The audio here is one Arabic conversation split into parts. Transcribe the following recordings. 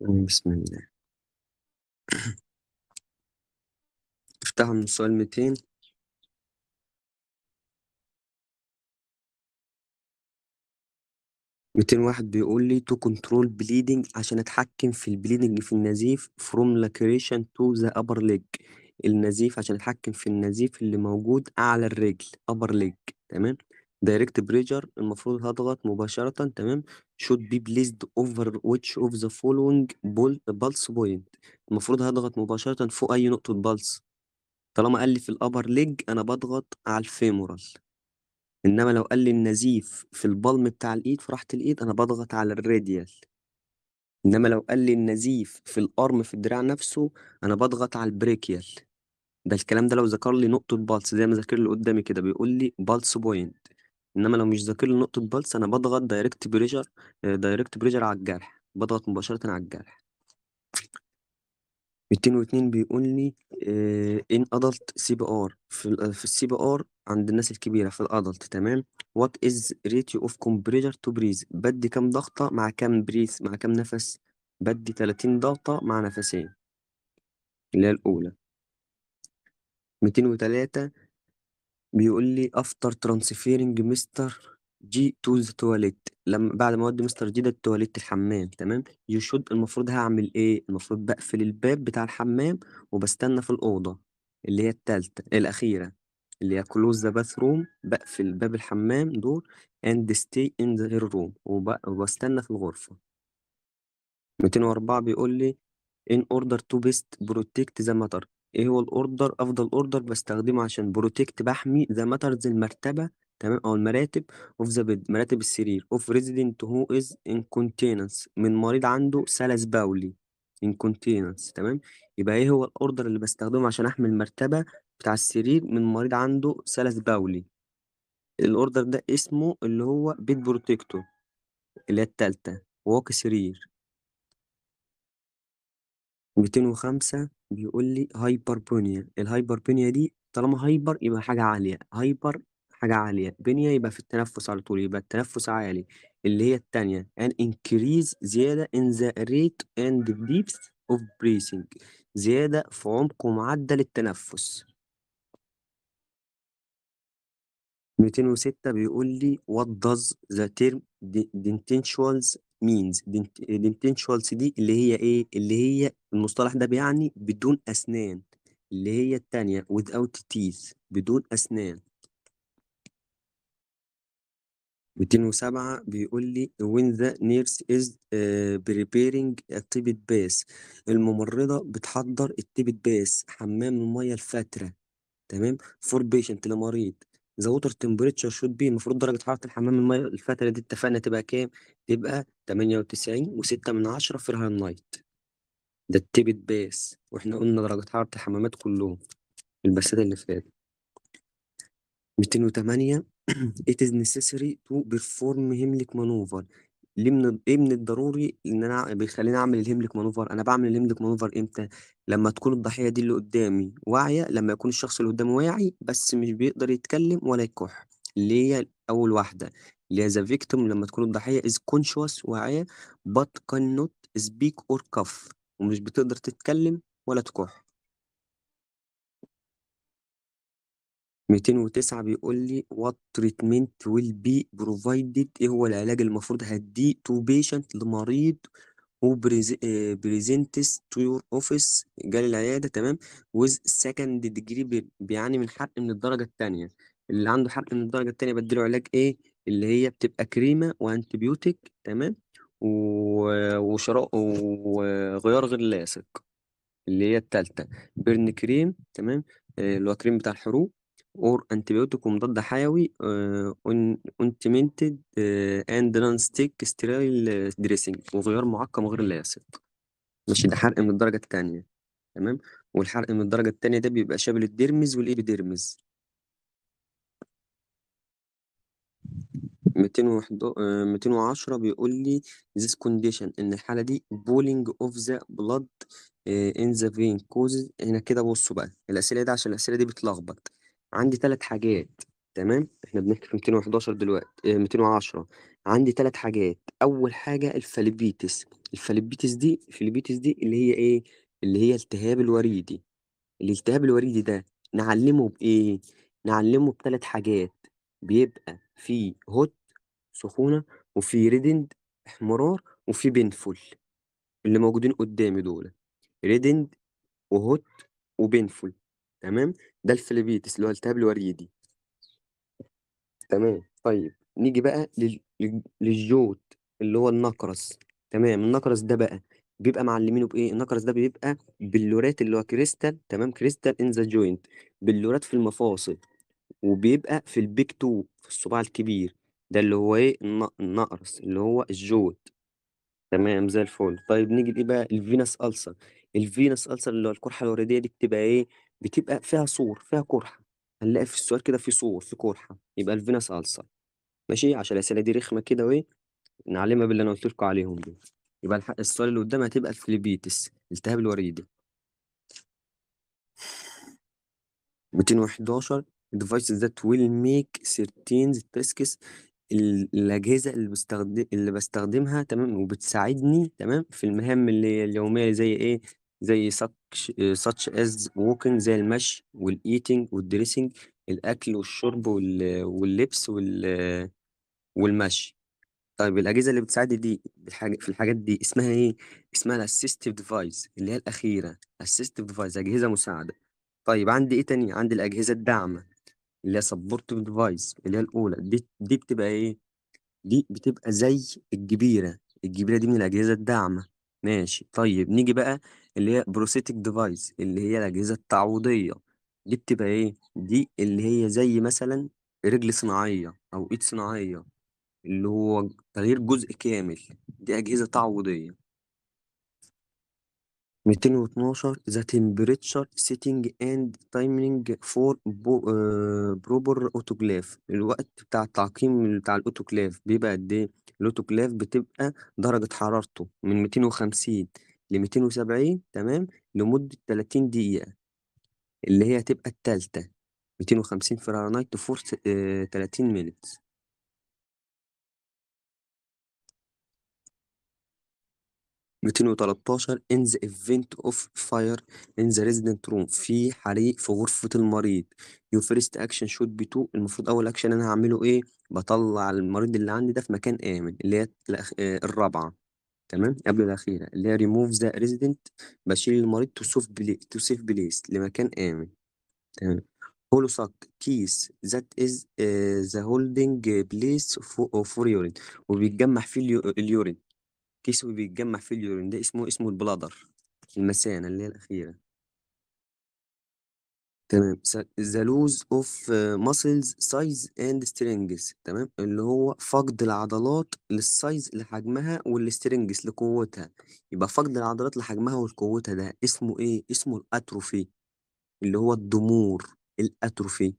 بسم الله افتحوا من سؤال 200 201 بيقول لي to control bleeding عشان اتحكم في البليدنج في النزيف from لاتريشن to the upper leg النزيف عشان اتحكم في النزيف اللي موجود اعلى الرجل upper leg تمام direct بريجر المفروض هضغط مباشرة تمام should be placed over which of the following pulse point المفروض هضغط مباشرة فوق أي نقطة بالس طالما قال لي في الأبر ليج أنا بضغط على الفيمورال إنما لو قال لي النزيف في البلم بتاع الإيد في راحة الإيد أنا بضغط على الراديال إنما لو قال لي النزيف في الأرم في الدراع نفسه أنا بضغط على البريكيال ده الكلام ده لو ذكر لي نقطة بالس زي ما ذاكر لي قدامي كده بيقول لي بالس بوينت إنما لو مش ذاكر لي نقطة بلس أنا بضغط دايركت بريجر دايركت بريجر على الجرح، بضغط مباشرةً على الجرح. 202 بيقول لي ادلت آه، سي adult ار في السي آه، في ار عند الناس الكبيرة في الادلت تمام، what is ريتيو of كومبريجر to بريز بدي كام ضغطة مع كام بريز مع كام نفس؟ بدي 30 ضغطة مع نفسين اللي هي الأولى. 203 بيقول لي افتر ترانسفيرنج مستر جي تو ذا تواليت لما بعد ما أودي مستر جي ده التواليت الحمام تمام يو شود المفروض هعمل إيه المفروض بقفل الباب بتاع الحمام وبستنى في الأوضة اللي هي التالتة الأخيرة اللي هي كلوز ذا باث روم بقفل باب الحمام دور اند ستي ان ذا روم وبستنى في الغرفة 204 بيقول لي in order to best protect the matter ايه هو الاوردر افضل اوردر بستخدمه عشان بروتكت بحمي ذا ماترز المرتبه تمام او المراتب اوف ذا بيد مراتب السرير اوف ريزيدنت هو از ان كونتيننس من مريض عنده سلس بولي ان كونتيننس تمام يبقى ايه هو الاوردر اللي بستخدمه عشان احمي المرتبه بتاع السرير من مريض عنده سلس بولي الاوردر ده اسمه اللي هو بيد بروتكتور اللي هي التالتة ووك سرير 205 بيقول لي هايبر بونيا الهايبر بونيا دي طالما هايبر يبقى حاجة عالية هايبر حاجة عالية بنية يبقى في التنفس على طول يبقى التنفس عالي اللي هي التانية an increase زيادة in the rate and depth of breathing زيادة في عمق ومعدل التنفس 206 بيقول لي what does the term intentions means dententious دي اللي هي ايه اللي هي المصطلح ده بيعني بدون اسنان اللي هي التانية without teeth بدون اسنان 207 بيقول لي when the nurse is uh, preparing a tibet bath الممرضة بتحضر التبت باس حمام المية الفاترة تمام for patient لمريض the water temperature should be المفروض درجة حرارة الحمام المية الفترة دي اتفقنا تبقى كام؟ تبقى 98 وستة من عشرة فرهنايت ده التيبت باس واحنا قلنا درجة حرارة الحمامات كلهم الباسات اللي فاتت 208 it is necessary to perform Heimlich maneuver ليه من إيه من الضروري إن أنا بيخلّيني أعمل الهملِك مانeuver، أنا باعمل الهملِك مانوفر انا بعمل الهملك مانوفر امتي لما تكون الضحية دي اللي قدّامي واعية، لمّا يكون الشخص اللي قدّامي واعي بس مش بيقدر يتكلّم ولا يكُح، اللي هي أول واحدة، اللي هي ذا فيكتوم لمّا تكون الضحية از كونشوس واعية كان نوت سبيك اور كف ومش بتقدر تتكلّم ولا تكُح. 209 بيقول لي what treatment will be provided ايه هو العلاج المفروض هديه to patient لمريض who آه، presents to your office جالي العيادة تمام with second degree بيعاني من حرق من الدرجة الثانيه اللي عنده حرق من الدرجة بدي بديله علاج ايه اللي هي بتبقى كريمة وانتبيوتيك تمام وشراء وغيار غير لاصق اللي هي الثالثه بيرن كريم تمام آه، اللي هو كريم بتاع الحروق or antibiotic ومضاد حيوي آه، on- ointmented آه، and non-stick sterile uh, dressing وغيار معقم غير لاصق. ماشي ده حرق من الدرجة التانية تمام، والحرق من الدرجة التانية ده بيبقى شامل الديرمز والإيبيديرمز. 211 210 بيقول لي this condition إن الحالة دي pooling of the blood آه، in the vein causes هنا كده بصوا بقى الأسئلة دي عشان الأسئلة دي بتلخبط عندي ثلاث حاجات تمام احنا بنحكي في 211 دلوقتي 210 عندي ثلاث حاجات اول حاجه الفاليبيتس الفاليبيتس دي الفاليبيتس دي اللي هي ايه اللي هي التهاب الوريدي الالتهاب الوريدي ده نعلمه بايه نعلمه بثلاث حاجات بيبقى في هوت سخونه وفي ريدند احمرار وفي بينفول اللي موجودين قدامي دول ريدند وهوت وبينفول تمام ده الفليبيتس اللي هو التهاب الوريدي تمام طيب نيجي بقى للجوت اللي هو النقرس تمام النقرس ده بقى بيبقى معلمينه بايه النقرس ده بيبقى باللورات اللي هو كريستال تمام كريستال ان ذا جوينت باللورات في المفاصل وبيبقى في البيك تو في الصباع الكبير ده اللي هو ايه النقرس اللي هو الجوت تمام زي الفل طيب نيجي لايه بقى الفينس ألسر الفينس ألسر اللي هو القرحه الوريديه دي بتبقى ايه بتبقى فيها صور فيها قرحة هنلاقي في السؤال كده في صور في قرحة يبقى الفينس ألسر ماشي عشان الأسئلة دي رخمة كده وإيه نعلمها باللي أنا قلت لكم عليهم دول يبقى السؤال اللي قدام هتبقى الفليبيتس التهاب الوريدي 211 ديفايس ذات ويل ميك سيرتينز تاسكس الأجهزة اللي بستخدم اللي بستخدمها تمام وبتساعدني تمام في المهام اللي اليومية زي إيه زي such such as walking زي المشي والإيتينج والدريسنج الأكل والشرب وال واللبس وال والمشي طيب الأجهزة اللي بتساعد دي في الحاجات دي اسمها إيه؟ اسمها الassistive device اللي هي الأخيرة assistive device أجهزة مساعدة طيب عندي إيه تاني؟ عندي الأجهزة الداعمة اللي هي supportive device اللي هي الأولى دي دي بتبقى إيه؟ دي بتبقى زي الجبيرة الجبيرة دي من الأجهزة الداعمة ماشي طيب نيجي بقى اللي هي بروسيتك ديفايس اللي هي الأجهزة التعويضية دي بتبقى إيه؟ دي اللي هي زي مثلا رجل صناعية أو إيد صناعية اللي هو تغيير جزء كامل دي أجهزة تعويضية 212 the temperature setting and timing for آه، proper autoclave الوقت بتاع التعقيم بتاع الاوتوكلاف بيبقى قد ايه الاوتوكلاف بتبقى درجة حرارته من 250 ل 270 تمام لمدة 30 دقيقة اللي هي هتبقى الثالثه 250 فرنهايت فور 30 مينتس 213 in the event of fire in the resident room في حريق في غرفة المريض your first action should be to المفروض أول أكشن أنا هعمله إيه بطلع المريض اللي عندي ده في مكان آمن اللي هي آه، الرابعة تمام قبل الأخيرة اللي هي remove the resident بشيل المريض to safe place to safe place لمكان آمن تمام هولو ساك كيس ذات از ذا هولدنج بليس فور يورين وبيتجمع فيه اليورين كيسوي بيتجمع في اليورين ده اسمه اسمه البلادر المثانة اللي هي الأخيرة تمام ذا لوز اوف ماسلز سايز اند سترينجز تمام اللي هو فقد العضلات للسايز لحجمها والسترينجز لقوتها يبقى فقد العضلات لحجمها ولقوتها ده اسمه ايه اسمه الاتروفي اللي هو الضمور الاتروفي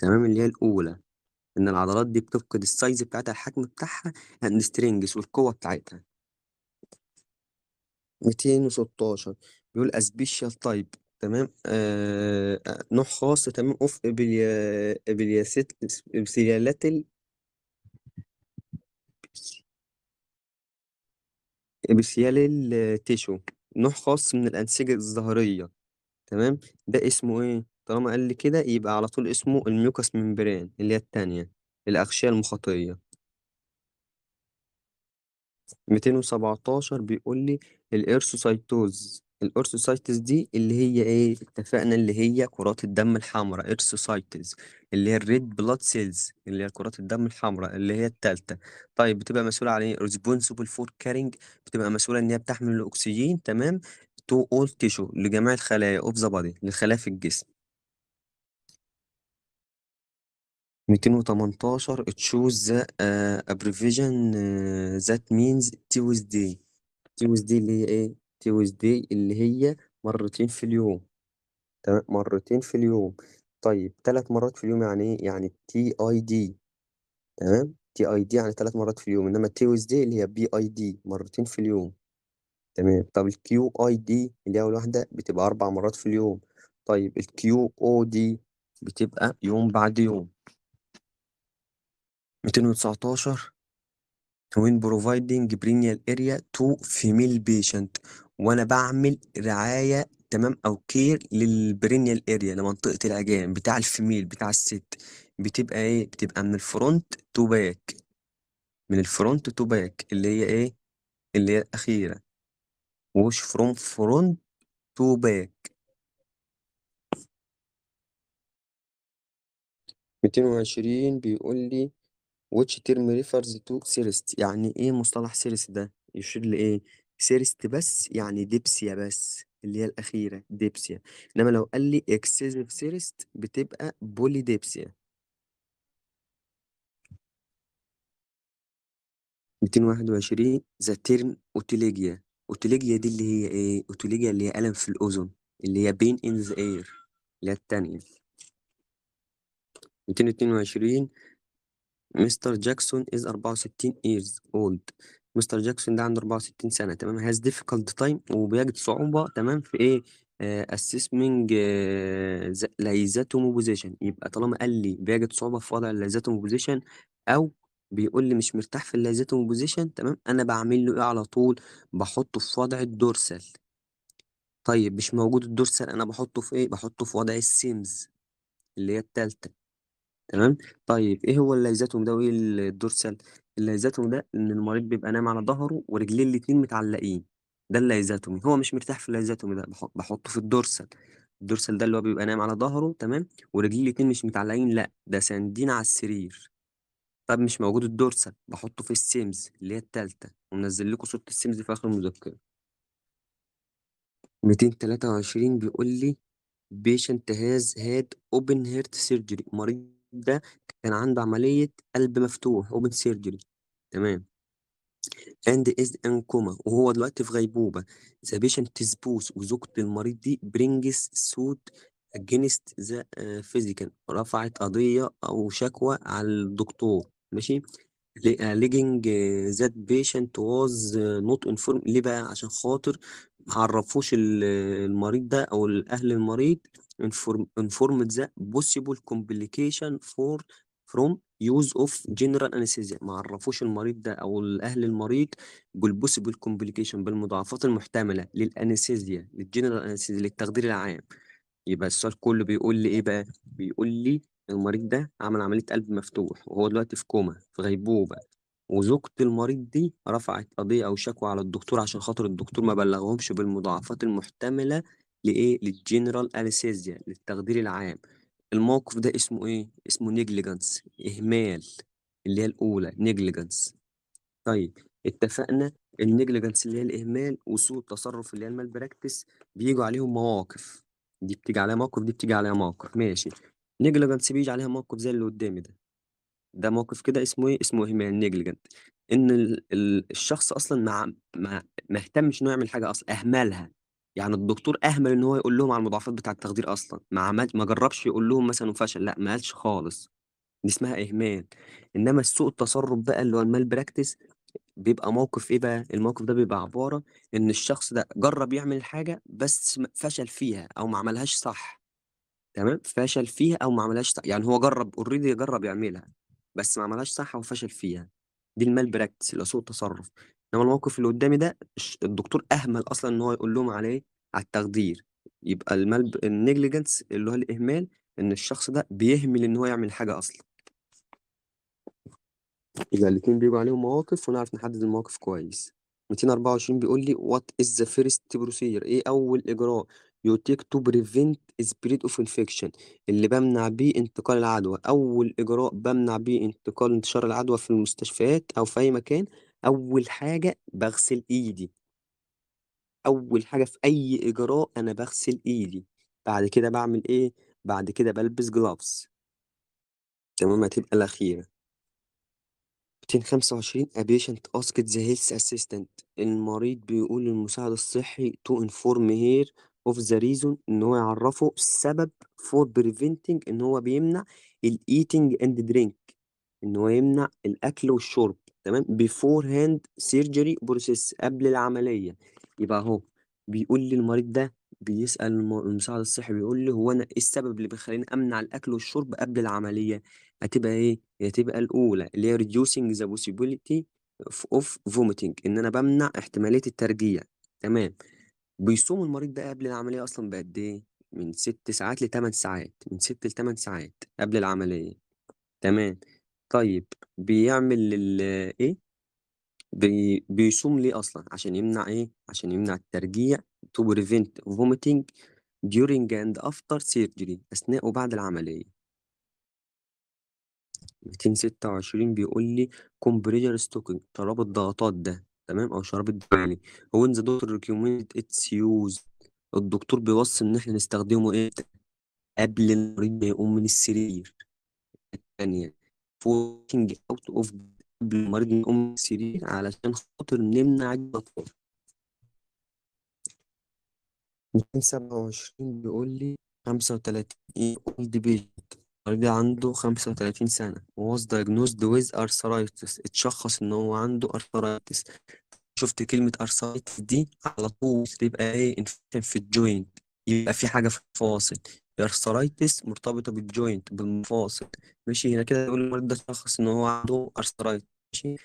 تمام اللي هي الاولى إن العضلات دي بتفقد السايز بتاعتها الحجم بتاعها and strength والقوة بتاعتها. 216 بيقول اسبيشال تايب تمام آه نوع خاص تمام اوف ابليا ابلياسيت ابسيلات ال ابسيال التيشو نوع خاص من الأنسجة الظهرية تمام ده اسمه ايه طالما قال لي كده يبقى على طول اسمه الميوكس ممبران اللي هي الثانيه الأغشية المخاطية 217 بيقول لي الإرثوسايتوز الأرثوسايتس دي اللي هي إيه اتفقنا اللي هي كرات الدم الحمراء إرثوسايتس اللي هي الريد بلاد سيلز اللي هي كرات الدم الحمراء اللي هي التالتة طيب بتبقى مسؤولة عن إيه responsible for كارينج بتبقى مسؤولة إن هي بتحمل الأكسجين تمام to all tissue لجميع الخلايا of the body للخلايا في الجسم 218 it shows the uh, abbreviation uh, that means Tuesday Tuesday اللي هي ايه Tuesday اللي هي مرتين في اليوم تمام مرتين في اليوم طيب ثلاث مرات في اليوم يعني ايه يعني تي اي دي تمام تي اي دي يعني ثلاث مرات في اليوم انما Tuesday اللي هي بي اي دي مرتين في اليوم تمام طب الكيو اي دي اللي هي اول واحده بتبقى اربع مرات في اليوم طيب الكيو او دي بتبقى يوم بعد يوم 219 وين بروفايدنج برينيال اريا تو فيميل بيشنت وانا بعمل رعايه تمام او كير للبرينيال اريا لمنطقه العجان بتاع الفيميل بتاع الست بتبقى ايه بتبقى من الفرونت تو باك من الفرونت تو باك اللي هي ايه اللي هي الاخيره وش فروم فرونت تو باك 220 بيقول لي واتش تيرم ريفرز تو سيرست يعني ايه مصطلح سيرست ده يشير لايه سيرست بس يعني ديبسيا بس اللي هي الاخيره ديبسيا انما لو قال لي اكسسيف سيرست بتبقى بولي ديبسيا 221 ذا تيرم اوتيليجيا اوتيليجيا دي اللي هي ايه اوتيليجيا اللي هي الم في الاذن اللي هي بين ان ذا اير اللي هي الثانيه 222 مستر جاكسون از 64 ايرز اولد مستر جاكسون ده عنده 64 سنة تمام هاز ديفيكولت تايم وبيجد صعوبة تمام في ايه اسسمنج آه، آه، ليزاتوم بوزيشن يبقى طالما قال لي بيجد صعوبة في وضع الليزاتوم بوزيشن او بيقول لي مش مرتاح في الليزاتوم بوزيشن تمام انا بعمل له ايه على طول بحطه في وضع الدورسال طيب مش موجود الدورسال انا بحطه في ايه بحطه في وضع السيمز اللي هي التالتة تمام، طيب إيه هو الليزاتوم ده وإيه الدورسال الليزاتوم ده إن المريض بيبقى نايم على ظهره ورجليه الاثنين متعلقين، ده اللي هو مش مرتاح في الهيزاتومي ده بحطه في الدورسال الدورسال ده اللي هو بيبقى نايم على ظهره تمام، ورجليه الاثنين مش متعلقين لأ، ده ساندين على السرير. طب مش موجود الدورسال بحطه في السيمز اللي هي الثالثه ومنزّل لكم صورة السيمز في آخر المذكرة. 223 بيقول لي: Patient has had open heart surgery مريض ده كان عنده عملية قلب مفتوح open surgery تمام and is in coma وهو دلوقتي في غيبوبة the patient is both وزوجة المريض دي brings suit against the physical رفعت قضية أو شكوى على الدكتور ماشي alleging that patient was not informed ليه بقى عشان خاطر معرفوش عرفوش المريض ده او الاهل المريض informed the possible كومبليكيشن for from use of general anesthesia ما عرفوش المريض ده او الاهل المريض بالبوسيبل كومبليكيشن بالمضاعفات المحتمله للانستيزيا للجنرال انستيزيا للتخدير العام يبقى السؤال كله بيقول لي ايه بقى بيقول لي المريض ده عمل عمليه قلب مفتوح وهو دلوقتي في كوما في غيبوبه وزوجة المريض دي رفعت قضية أو شكوى على الدكتور عشان خاطر الدكتور ما بلغهمش بالمضاعفات المحتملة لإيه؟ للجنرال أنستيزيا للتخدير العام الموقف ده اسمه إيه؟ اسمه نيجليجنس إهمال اللي هي الأولى نيجليجنس طيب اتفقنا النيجليجنس اللي هي الإهمال وسوء التصرف اللي هي المال براكتس بيجوا عليهم مواقف دي بتيجي عليها موقف دي بتيجي عليها موقف ماشي نيجليجنس بيجي عليها موقف زي اللي قدامي ده ده موقف كده اسمه إيه، اسمه negligent إيه؟ إن الشخص أصلًا ما ما ما اهتمش إنه يعمل حاجة أصلًا، أهملها، يعني الدكتور أهمل إن هو يقول لهم على المضاعفات بتاع التخدير أصلًا، ما عمل ما جربش يقول لهم مثلًا وفشل، لأ ما قالش خالص، دي اسمها إهمال، إنما السوء التصرف بقى اللي هو المال براكتس بيبقى موقف إيه بقى، الموقف ده بيبقى عبارة إن الشخص ده جرب يعمل الحاجة بس فشل فيها أو ما عملهاش صح، تمام، فشل فيها أو ما عملهاش صح، يعني هو جرب اوريدي جرب يعملها. بس ما عملهاش صح وفشل فيها دي المال براكتس اللي سوء التصرف انما الموقف اللي قدامي ده الدكتور اهمل اصلا ان هو يقول لهم عليه على التخدير يبقى المال النيجليجنس اللي هو الاهمال ان الشخص ده بيهمل ان هو يعمل حاجه اصلا يبقى الاثنين بيجوا عليهم مواقف ونعرف نحدد المواقف كويس 224 بيقول لي وات از ذا فيرست بروسيجر ايه اول اجراء يو تيك تو بريفنت سبريد اوف انفكشن اللي بمنع بيه انتقال العدوى اول اجراء بمنع بيه انتقال انتشار العدوى في المستشفيات او في اي مكان اول حاجه بغسل ايدي اول حاجه في اي اجراء انا بغسل ايدي بعد كده بعمل ايه بعد كده بلبس جلافز تمام هتبقى الاخيره 225 A patient asked the health assistant المريض بيقول للمساعد الصحي to inform her of the reason ان هو يعرفه السبب for preventing ان هو بيمنع ال eating and drink ان هو يمنع الاكل والشرب تمام هاند surgery process قبل العمليه يبقى اهو بيقول للمريض ده بيسال المساعد الصحي بيقول له هو انا ايه السبب اللي بيخليني امنع الاكل والشرب قبل العمليه هتبقى ايه هتبقى الاولى اللي هي reducing the possibility of vomiting ان انا بمنع احتماليه الترجيع تمام بيصوم المريض ده قبل العملية أصلًا بقد إيه؟ من ست ساعات لتمن ساعات، من ست لتمن ساعات قبل العملية، تمام. طيب بيعمل ال إيه؟ بي بيصوم ليه أصلًا؟ عشان يمنع إيه، عشان يمنع الترجيع to prevent vomiting during and after surgery أثناء وبعد العملية. 226 بيقول لي كومبريجر stocking ترابط الضغطات ده. تمام او شراب الدماغ يعني. هو ان ذا دكتور ريكومند اتس يوز الدكتور بيوصي ان احنا نستخدمه امتى قبل المريض ما يقوم من السرير الثانيه فوكينج اوت اوف قبل المريض ما يقوم من السرير علشان خاطر نمنع الجلطات 227 بيقول لي 35 ايه اولد بيت ده عنده 35 سنة و was diagnosed with arthritis اتشخص إن هو عنده arthritis شفت كلمة arthritis دي على طول تبقى إيه infection في الجوينت يبقى في حاجة في الفاصل الارثرايتس مرتبطة بالجوينت بالمفاصل ماشي هنا كده بيقول المريض ده شخص إن هو عنده arthritis ماشي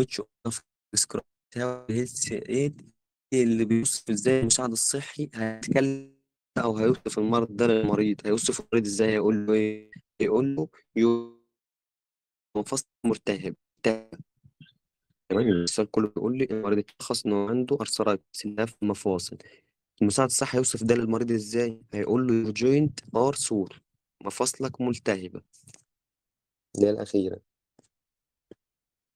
which of describe health aid اللي بيوصف إزاي المساعد الصحي هيتكلم أو هيوصف المرض ده للمريض هيوصف المريض إزاي هيقول له إيه يقول له يو- منفصل مرتهب تمام السؤال كله بيقول لي المريض اتشخص إنه عنده ارثرة التهاب في المفاصل المساعد الصحي هيوصف ده للمريض إزاي هيقول له your جوينت are sore مفاصلك ملتهبة ده الأخيرة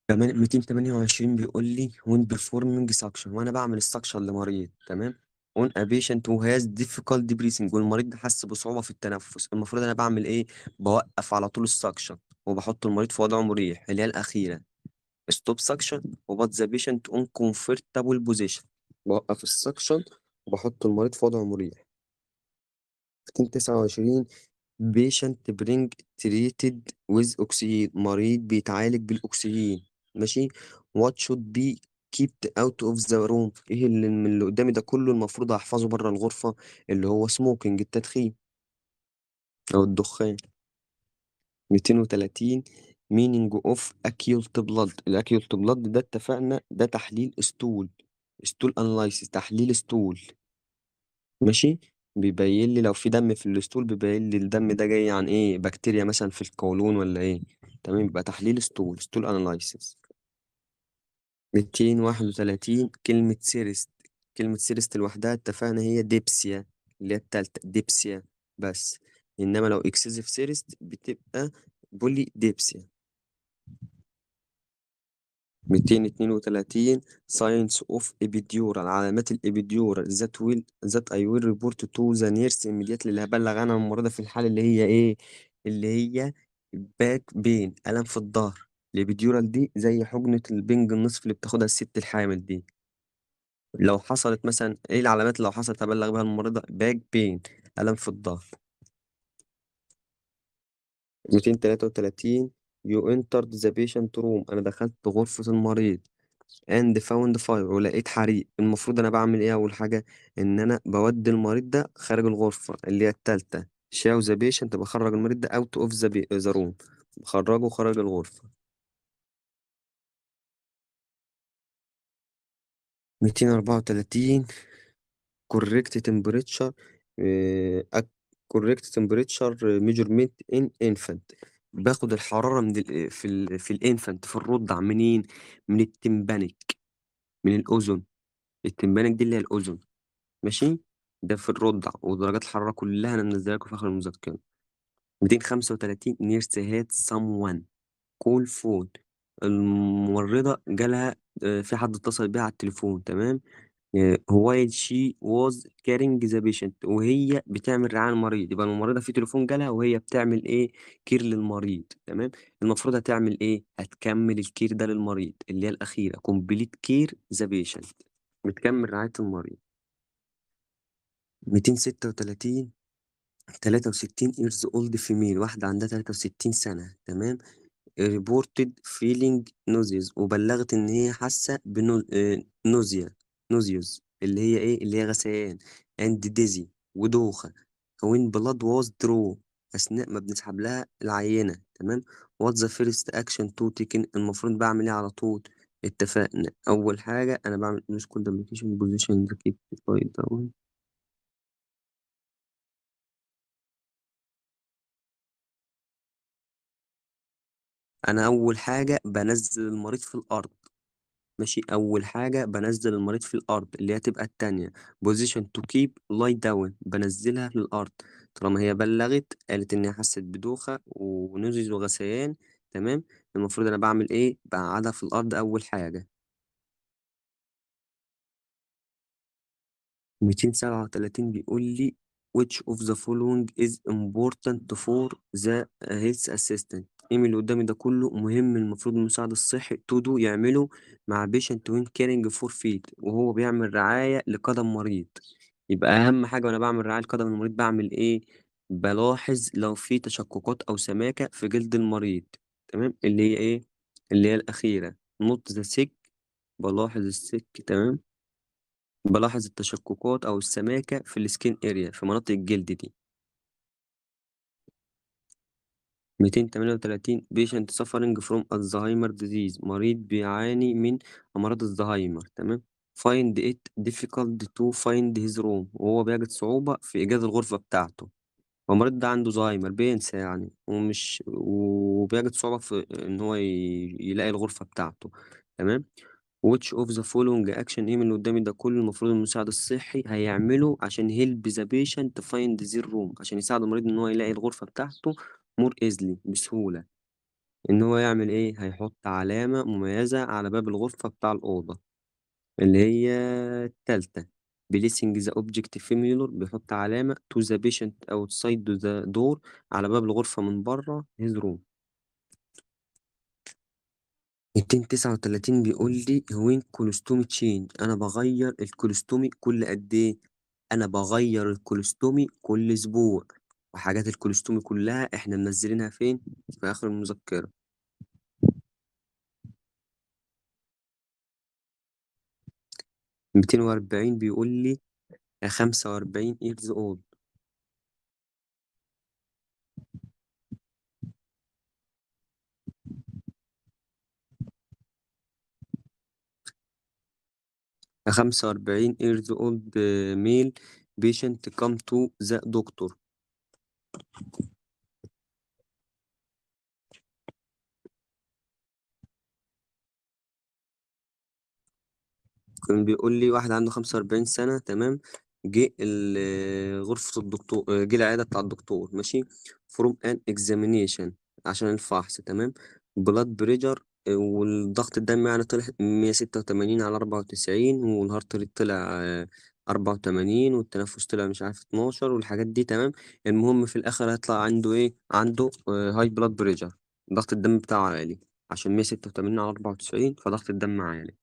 كمان 228 بيقول لي وين بيرفورمينج ساكشن وأنا بعمل الساكشن لمريض تمام on a patient who has difficulty breathing والمريض حس بصعوبة في التنفس المفروض أنا بعمل إيه؟ بوقف على طول السكشن وبحط المريض في وضع مريح اللي هي الأخيرة stop suction وبط ذا بيشنت اون comfortable position بوقف السكشن وبحط المريض في وضع مريح 229 بيشنت برينج تريتد with oxygen مريض بيتعالج بالأكسجين ماشي what should be keep out of the room إيه اللي من اللي قدامي ده كله المفروض أحفظه بره الغرفة اللي هو smoking التدخين أو الدخان 230 meaning of acute blood الاكيوت بلاد ده اتفقنا ده تحليل استول استول انلايسيس تحليل استول ماشي بيبين لي لو في دم في الاستول بيبين لي الدم ده جاي عن ايه بكتيريا مثلا في القولون ولا ايه تمام يبقى تحليل استول استول انلايسيس ميتين واحد وتلاتين كلمة سيرست كلمة سيرست لوحدها اتفقنا هي ديبسيا اللي هي التالتة ديبسيا بس إنما لو اكسسيف سيرست بتبقى بولي ديبسيا ميتين اتنين وتلاتين ساينس اوف ابيديورال علامات الابيديورال ذات ويل ذات اي ويل ريبورت تو ذا نيرس immediately اللي هبلغ انا الممرضة في الحالة اللي هي ايه اللي هي باك بين ألم في الظهر الإبيديورال دي زي حقنة البنج النصف اللي بتاخدها الست الحامل دي لو حصلت مثلا إيه العلامات اللي لو حصلت أبلغ بها الممرضة باك بين ألم في الظهر 233 يو انترد ذا بيشنت روم أنا دخلت غرفة المريض اند فاوند فاير ولقيت حريق المفروض انا بعمل ايه اول حاجه ان انا بودي المريض ده خارج الغرفه اللي هي التالتة شاو ذا بيشنت بخرج المريض ده اوت اوف the ذا روم بخرجه خارج الغرفه ميتين أربعة وتلاتين correct temperature آه، correct temperature آه، measurement in infant باخد الحرارة من ال آه، في ال في الانفانت في الرضع منين؟ من التمبانك من الأذن التمبانك دي اللي هي الأذن ماشي؟ ده في الرضع ودرجات الحرارة كلها أنا منزلها لكم في آخر المذكرة ميتين خمسة وتلاتين near had someone call phone الممرضة جالها آه، في حد اتصل بيها على التليفون تمام هو شي واز كيرنج ذا بيشنت وهي بتعمل رعاية للمريض يبقى الممرضة في تليفون جالها وهي بتعمل ايه كير للمريض تمام المفروض هتعمل ايه هتكمل الكير ده للمريض اللي هي الأخيرة كومبليت كير ذا بيشنت بتكمل رعاية المريض 236 63 years old female واحدة عندها 63 سنة تمام reported feeling nauseous وبلغت إن هي حاسة بنوزيا آه، نوزيوس اللي هي إيه اللي هي غثيان and dizzy ودوخة when blood was drawn أثناء ما بنسحب لها العينة تمام what the first action to taken المفروض بعمل إيه على طول اتفقنا أول حاجة أنا بعمل نسكول duplication ده كده طيب دوت انا اول حاجه بنزل المريض في الارض ماشي اول حاجه بنزل المريض في الارض اللي هي تبقى التانية position to keep lie down بنزلها في الارض طالما هي بلغت قالت انها حست بدوخه ونزز وغثيان تمام المفروض انا بعمل ايه بقعدها في الارض اول حاجه 237 بيقول لي which of the following is important for the health assistant الإيميل اللي قدامي ده كله مهم المفروض المساعد الصحي تودو يعمله مع بيشنت وين كيرنج فور فيت وهو بيعمل رعاية لقدم مريض يبقى أهم حاجة وأنا بعمل رعاية لقدم المريض بعمل إيه؟ بلاحظ لو في تشققات أو سماكة في جلد المريض تمام اللي هي إيه؟ اللي هي الأخيرة نوت ذا سك بلاحظ السك تمام بلاحظ التشققات أو السماكة في السكين اريا في مناطق الجلد دي 238 patient suffering from الزهايمر disease مريض بيعاني من أمراض الزهايمر تمام find it difficult to find his room وهو بيجد صعوبة في إيجاد الغرفة بتاعته المريض ده عنده زهايمر بينسى يعني ومش وبيجد صعوبة في إن هو يلاقي الغرفة بتاعته تمام which of the following action ايه من اللي قدامي ده كله المفروض المساعد الصحي هيعمله عشان help the patient to find the room عشان يساعد المريض ان هو يلاقي الغرفة بتاعته مور ايزلي بسهولة إن هو يعمل إيه هيحط علامة مميزة على باب الغرفة بتاع الأوضة اللي هي التالتة ذا the في ميلور بيحط علامة to the patient outside the door على باب الغرفة من بره his room ميتين تسعة وتلاتين بيقول لي هوين كولستومي تشينج أنا بغير الكولوستومي كل قد إيه؟ أنا بغير الكولوستومي كل أسبوع وحاجات الكولوستومي كلها احنا منزلينها فين في اخر المذكره ميتين وأربعين بيقول لي خمسة وأربعين years old خمسة وأربعين years old male patient come to the doctor كان بيقول لي واحد عنده 45 سنة تمام جه غرفة الدكتور جه العيادة بتاع الدكتور ماشي فروم ان اكزامينيشن عشان الفحص تمام بلاد آه، بريجر والضغط الدم يعني طلع 186 على 94 والهارت ريت طلع آه، 84 والتنفس طلع مش عارف 12 والحاجات دي تمام المهم في الآخر هيطلع عنده إيه عنده هاي بلاد بريشر ضغط الدم بتاعه عالي عشان 186 على 94 فضغط الدم عالي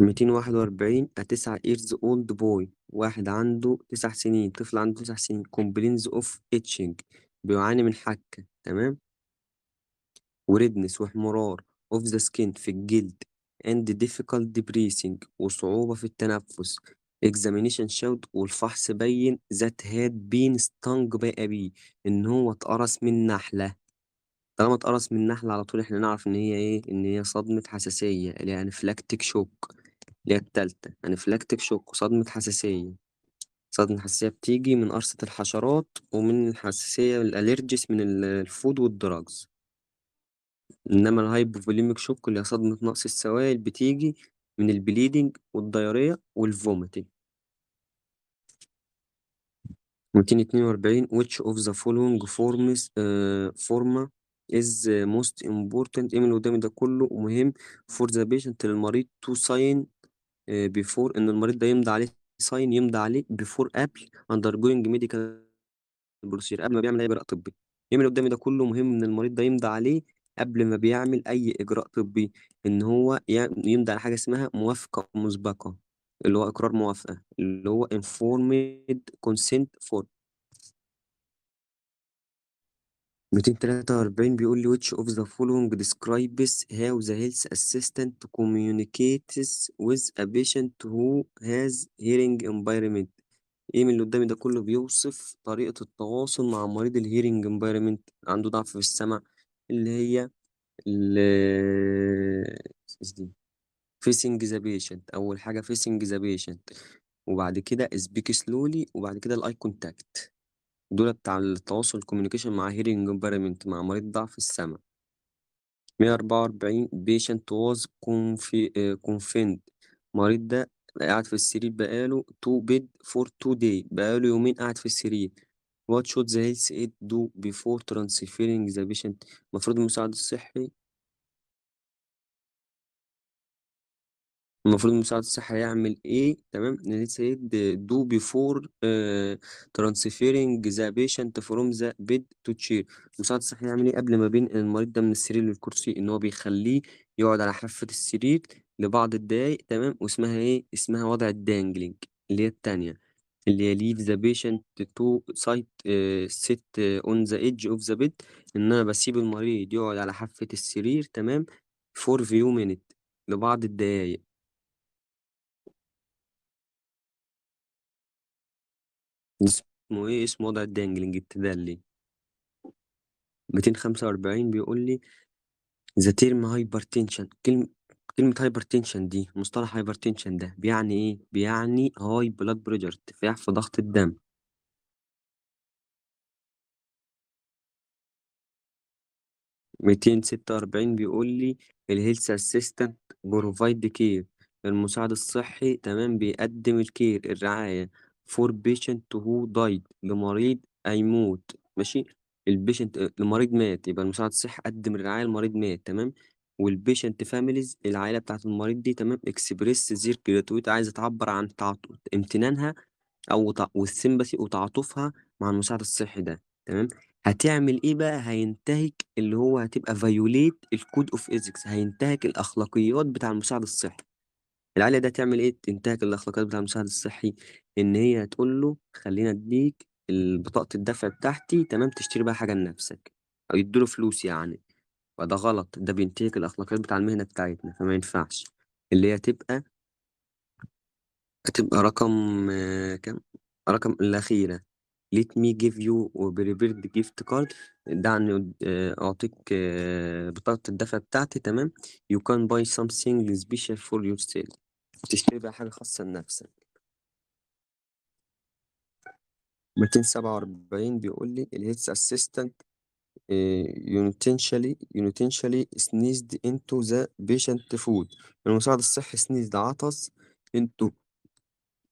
241 وأربعين 9 إيرز أولد بوي واحد عنده تسع سنين طفل عنده تسع سنين كومبلينز أوف إتشنج بيعاني من حكة تمام وردنس وحمرار اوف ذا سكين في الجلد and difficult breathing وصعوبة في التنفس examination showed والفحص بين that had been stung by a bee إن هو اتقرص من نحلة طالما اتقرص من نحلة على طول إحنا نعرف إن هي إيه إن هي صدمة حساسية اللي هي anaphylactic shock اللي هي التالتة anaphylactic shock صدمة حساسية صدمة حساسية بتيجي من قرصة الحشرات ومن الحساسية الأليرجيس من الفود والدراجز إنما الهايبوفوليميك شوك اللي هي صدمة نقص السوائل بتيجي من البليدنج والضيارية والفوميتنج. 242 which of the following forms uh, forma is most important ايه من اللي قدامي ده كله مهم for the patient للمريض to sign uh, before ان المريض ده يمضي عليه sign يمضي عليه before قبل undergoing medical procedure قبل ما بيعمل اي براءه طبي ايه من اللي قدامي ده كله مهم ان المريض ده يمضي عليه قبل ما بيعمل أي إجراء طبي إن هو يمضي على حاجة اسمها موافقة مسبقة اللي هو إقرار موافقة اللي هو informed consent form 243 بيقول لي which of the following describes how the health assistant communicates with a patient who has hearing impairment ايه من اللي قدامي ده كله بيوصف طريقة التواصل مع مريض الهيرنج امبايرمنت عنده ضعف في السمع اللي هي ال دي فيسنج ذا بيشنت اول حاجه فيسنج ذا بيشنت وبعد كده سبيك سلولي وبعد كده الاي كونتاكت دول بتاع التواصل الكوميونيكيشن مع هيرنج امبيرمنت مع مريض ضعف السمع 144 بيشنت واز كونفيند مريض ده قاعد في السرير بقاله تو بيد فور تو داي بقاله يومين قاعد في السرير What should the health aid do before transferring the patient المفروض المساعد الصحي المفروض المساعد الصحي يعمل ايه تمام الهيلث ايد do before uh, transferring the patient from the bed to chair المساعد الصحي يعمل ايه قبل ما بين المريض ده من السرير للكرسي ان هو بيخليه يقعد على حافة السرير لبعض الدقايق تمام واسمها ايه اسمها وضع الدانجلينج اللي هي الثانيه اللي leave the patient to site آه، sit آه، on the edge of the bed إن أنا بسيب المريض يقعد على حافة السرير تمام for few minutes لبعض الدقايق اسمه إيه اسمه وضع الدانجلينج التدلي 245 بيقول لي the term hypertension كلمة كلمة hypertension دي مصطلح hypertension ده بيعني إيه؟ بيعني high blood pressure ارتفاع في ضغط الدم ميتين ستة وأربعين بيقول لي الهيلث اسيستنت بروفايد كير المساعد الصحي تمام بيقدم الكير الرعاية فور بيشنت هو دايد لمريض هيموت ماشي البيشنت آه، لمريض مات يبقى المساعد الصحي قدم الرعاية لمريض مات تمام والبيشنت فاميليز العائله بتاعه المريض دي تمام اكسبريس زير جراتويت عايزه تعبر عن امتنانها او والسيمباثي وتعاطفها مع المساعد الصحي ده تمام هتعمل ايه بقى هينتهك اللي هو هتبقى فايوليت الكود اوف ايزكس هينتهك الاخلاقيات بتاع المساعد الصحي العائله ده تعمل ايه تنتهك الاخلاقيات بتاع المساعد الصحي ان هي تقول له خلينا اديك بطاقه الدفع بتاعتي تمام تشتري بقى حاجه لنفسك او له فلوس يعني فده غلط ده بينتهك الأخلاقيات بتاع المهنة بتاعتنا فما ينفعش اللي هي تبقى هتبقى رقم كم آه، كام رقم الأخيرة let me give you prepared gift card دعني آه، أعطيك آه، بطاقة الدفع بتاعتي تمام you can buy something special for yourself تشتري بقى حاجة خاصة لنفسك 247 بيقول لي الهيتس اسيستنت unintentionally unintentionally sneezed into the patient food المساعد الصحي سنيزد عطس into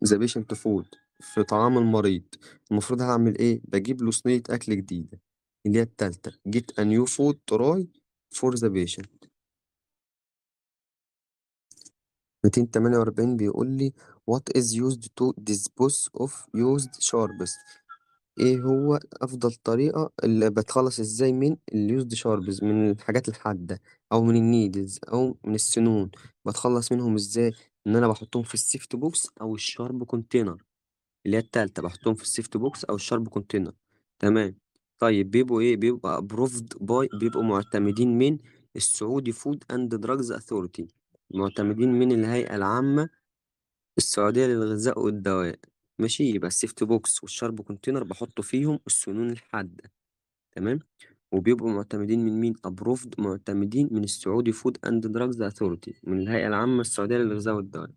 the patient food في طعام المريض المفروض هعمل ايه بجيب له صينية اكل جديدة اللي هي التالتة get a new food try for the patient 248 بيقول لي what is used to dispose of used sharps إيه هو أفضل طريقة اللي بتخلص إزاي من اليوزد شاربز من الحاجات الحادة أو من النيدلز أو من السنون، بتخلص منهم إزاي؟ إن أنا بحطهم في السيفت بوكس أو الشارب كونتينر اللي هي التالتة، بحطهم في السيفت بوكس أو الشارب كونتينر تمام، طيب بيبقوا إيه، بيبقى approved by بيبقوا مُعتمدين من السعودي فود اند دراجز اثوريتي مُعتمدين من الهيئة العامة السعودية للغذاء والدواء. ماشي يبقى السيفت بوكس والشرب كونتينر بحط فيهم السنون الحادة تمام، وبيبقوا معتمدين من مين؟ ابروفد معتمدين من السعودي فود اند دراجز اثورتي من الهيئة العامة السعودية للغذاء والدواء.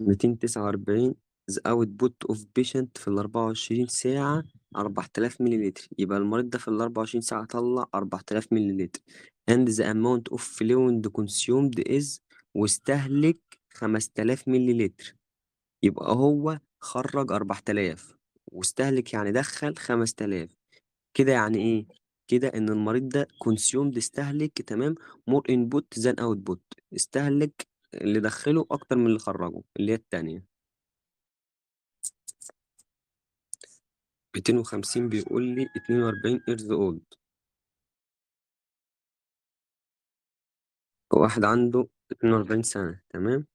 249 the output of patient في ال 24 ساعة 4000 مللتر يبقى المريض ده في ال 24 ساعة طلع 4000 مللتر and the amount of fluid consumed is واستهلك 5000 ملي لتر يبقى هو خرج 4000 واستهلك يعني دخل 5000 كده يعني ايه كده ان المريض ده كونسيومد استهلك تمام مور انبوت ذان اوتبوت استهلك اللي دخله اكتر من اللي خرجه اللي هي الثانيه 250 بيقول لي 42 ايرز اولد واحد عنده 42 سنة تمام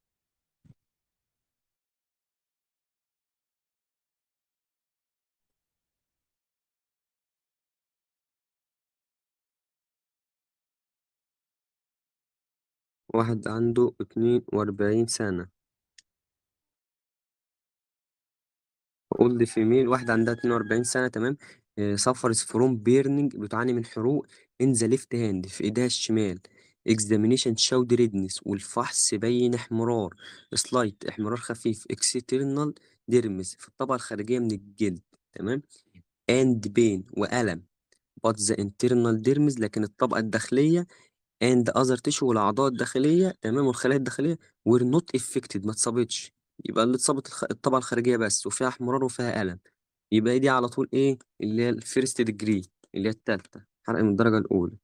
واحد عنده اتنين وأربعين سنة أولد فيميل واحدة عندها اتنين واربعين سنة تمام سفرز فروم بيرنينج بتعاني من حروق ان ذا ليفت هاند في ايدها الشمال اكزامينيشن شاود ريدنس والفحص بين احمرار سلايت احمرار خفيف اكسترنال ديرمس في الطبقة الخارجية من الجلد تمام اند بين وألم بات ذا انترنال ديرمز لكن الطبقة الداخلية and other tissue والاعضاء الداخليه تمام والخلايا الداخليه were not affected ما اتصابتش يبقى اللي اتصابت الطبقه الخارجيه بس وفيها احمرار وفيها الم يبقى دي على طول ايه اللي هي الفيرست ديجري اللي هي الثالثه حرق من الدرجه الاولى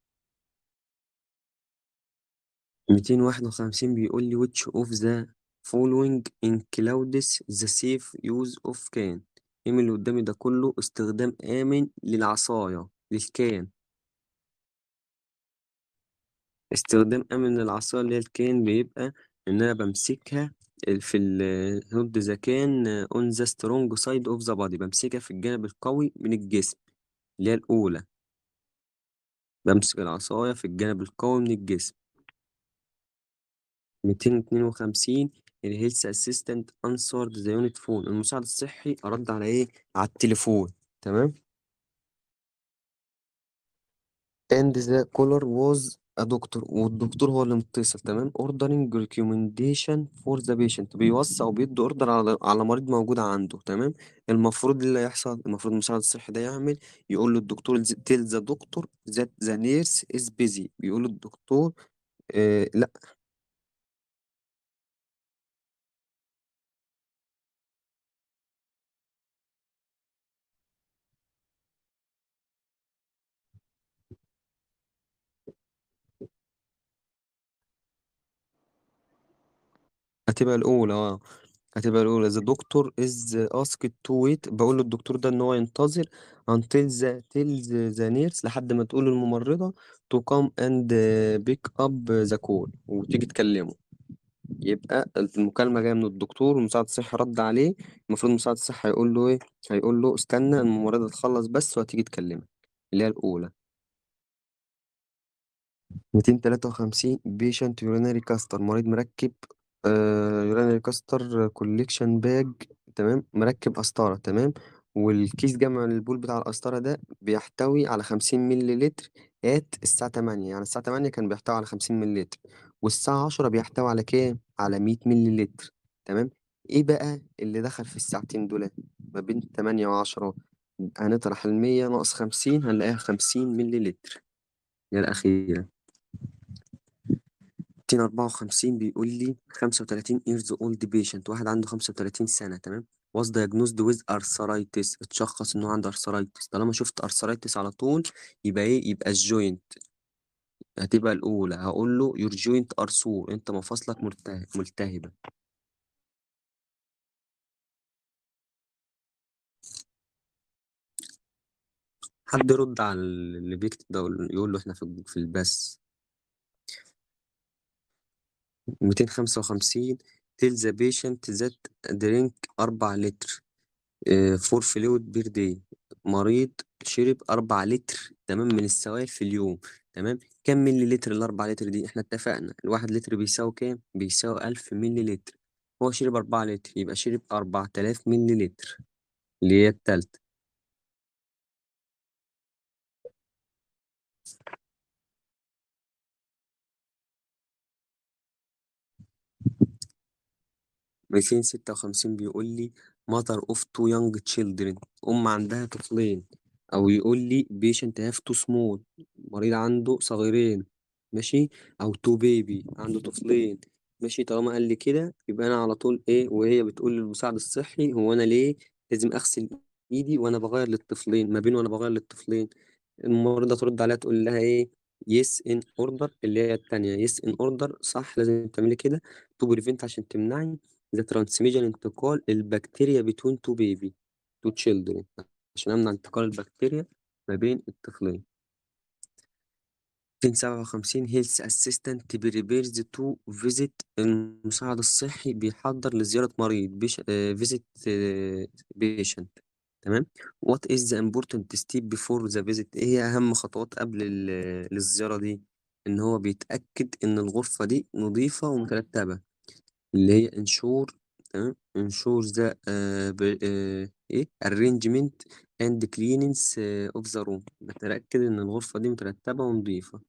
251 بيقول لي which of the following includes the safe use of can ايه من اللي قدامي ده كله استخدام آمن للعصاية للكان استخدام أمن العصاية اللي هي الكين بيبقى إن أنا بمسكها في ضد ذا كان أون ذا سترونج سايد أوف ذا بادي بمسكها في الجانب القوي من الجسم اللي هي الأولى بمسك العصاية في الجانب القوي من الجسم 252 الهيلث اسيستنت انسورد ذا يونت فون المساعد الصحي ارد على ايه على التليفون تمام and the color was a آه، دكتور والدكتور هو اللي متصل تمام اوردرنج ريكومنديشن فور ذا بيشنت بيوصي او بيدي اوردر على على مريض موجود عنده تمام المفروض اللي هيحصل المفروض المساعد الصحي ده يعمل يقول للدكتور تيل ذا دكتور ذات ذا نيرس از بيزي بيقول للدكتور آه لا هتبقى الأولى آه، هتبقى الأولى the doctor is asked to wait بقول للدكتور ده إن هو ينتظر until the till the the nurse لحد ما تقول للممرضة to come and pick up the call وتيجي تكلمه. يبقى المكالمة جاية من الدكتور ومساعد الصحة رَد عليه، المفروض مساعد الصحة هيقول له إيه، هيقول له استنى الممرضة تخلّص بس وهتيجي تكلمك، اللي هي الأولى. 253 patient urinary caster مريض مركِّب آه، يورانيوم كاستر كوليكشن باج تمام مركب قسطرة تمام والكيس جمع البول بتاع القسطرة ده بيحتوي على خمسين مللي لتر ات الساعة تمانية يعني الساعة تمانية كان بيحتوي على خمسين مللي لتر والساعة عشرة بيحتوي على كام؟ على مية مللي لتر تمام ايه بقى اللي دخل في الساعتين دول ما بين تمانية وعشرة هنطرح المية ناقص خمسين هنلاقيها خمسين مللي لتر يا الأخيرة ستين أربعة وخمسين بيقول لي خمسة وتلاتين years old patient واحد عنده خمسة وتلاتين سنة تمام was diagnosed with arthritis اتشخص إن هو عنده arthritis طالما شفت arthritis على طول يبقى إيه يبقى الجوينت هتبقى الأولى هقول له your joint are sore أنت مفاصلك ملتهبة حد يرد على اللي بيكتب ده يقول له احنا في البث 255 تيل ذا بيشنت ذات درينك 4 لتر فور فلويد بير داي مريض شرب 4 لتر تمام من السوائل في اليوم تمام كم ملي لتر ال 4 لتر دي احنا اتفقنا الواحد لتر بيساوي كام بيساوي 1000 ملي لتر هو شرب 4 لتر يبقى شرب 4000 ملي لتر اللي هي التالتة 256 بيقول لي mother of two young children أم عندها طفلين أو يقول لي patient have two small مريض عنده صغيرين ماشي أو two baby عنده طفلين ماشي طالما قال لي كده يبقى أنا على طول إيه وهي بتقول للمساعد الصحي هو أنا ليه لازم أغسل إيدي وأنا بغير للطفلين ما بين وأنا بغير للطفلين الممرضة ترد عليها تقول لها إيه يس ان اوردر اللي هي التانية يس ان اوردر صح لازم تعملي كده تو بريفنت عشان تمنعي ذا ترانسميجن انتقال البكتيريا بتوين تو بيبي تو تشيلدرن عشان امنع انتقال البكتيريا ما بين الطفلين 257 هيلث اسيستنت بريبيرز تو فيزيت المساعد الصحي بيحضر لزيارة مريض بيش... فيزيت بيشنت تمام وات از ذا امبورتنت ستيب بيفور ذا فيزيت ايه هي اهم خطوات قبل ال... للزيارة دي ان هو بيتأكد ان الغرفة دي نظيفة ومترتبة اللي هي انشور تمام انشور ذا آه، آه، ايه ارينجمنت اند كليننس اوف ذا روم بتاكد إن الغرفة دي مترتبة ونظيفه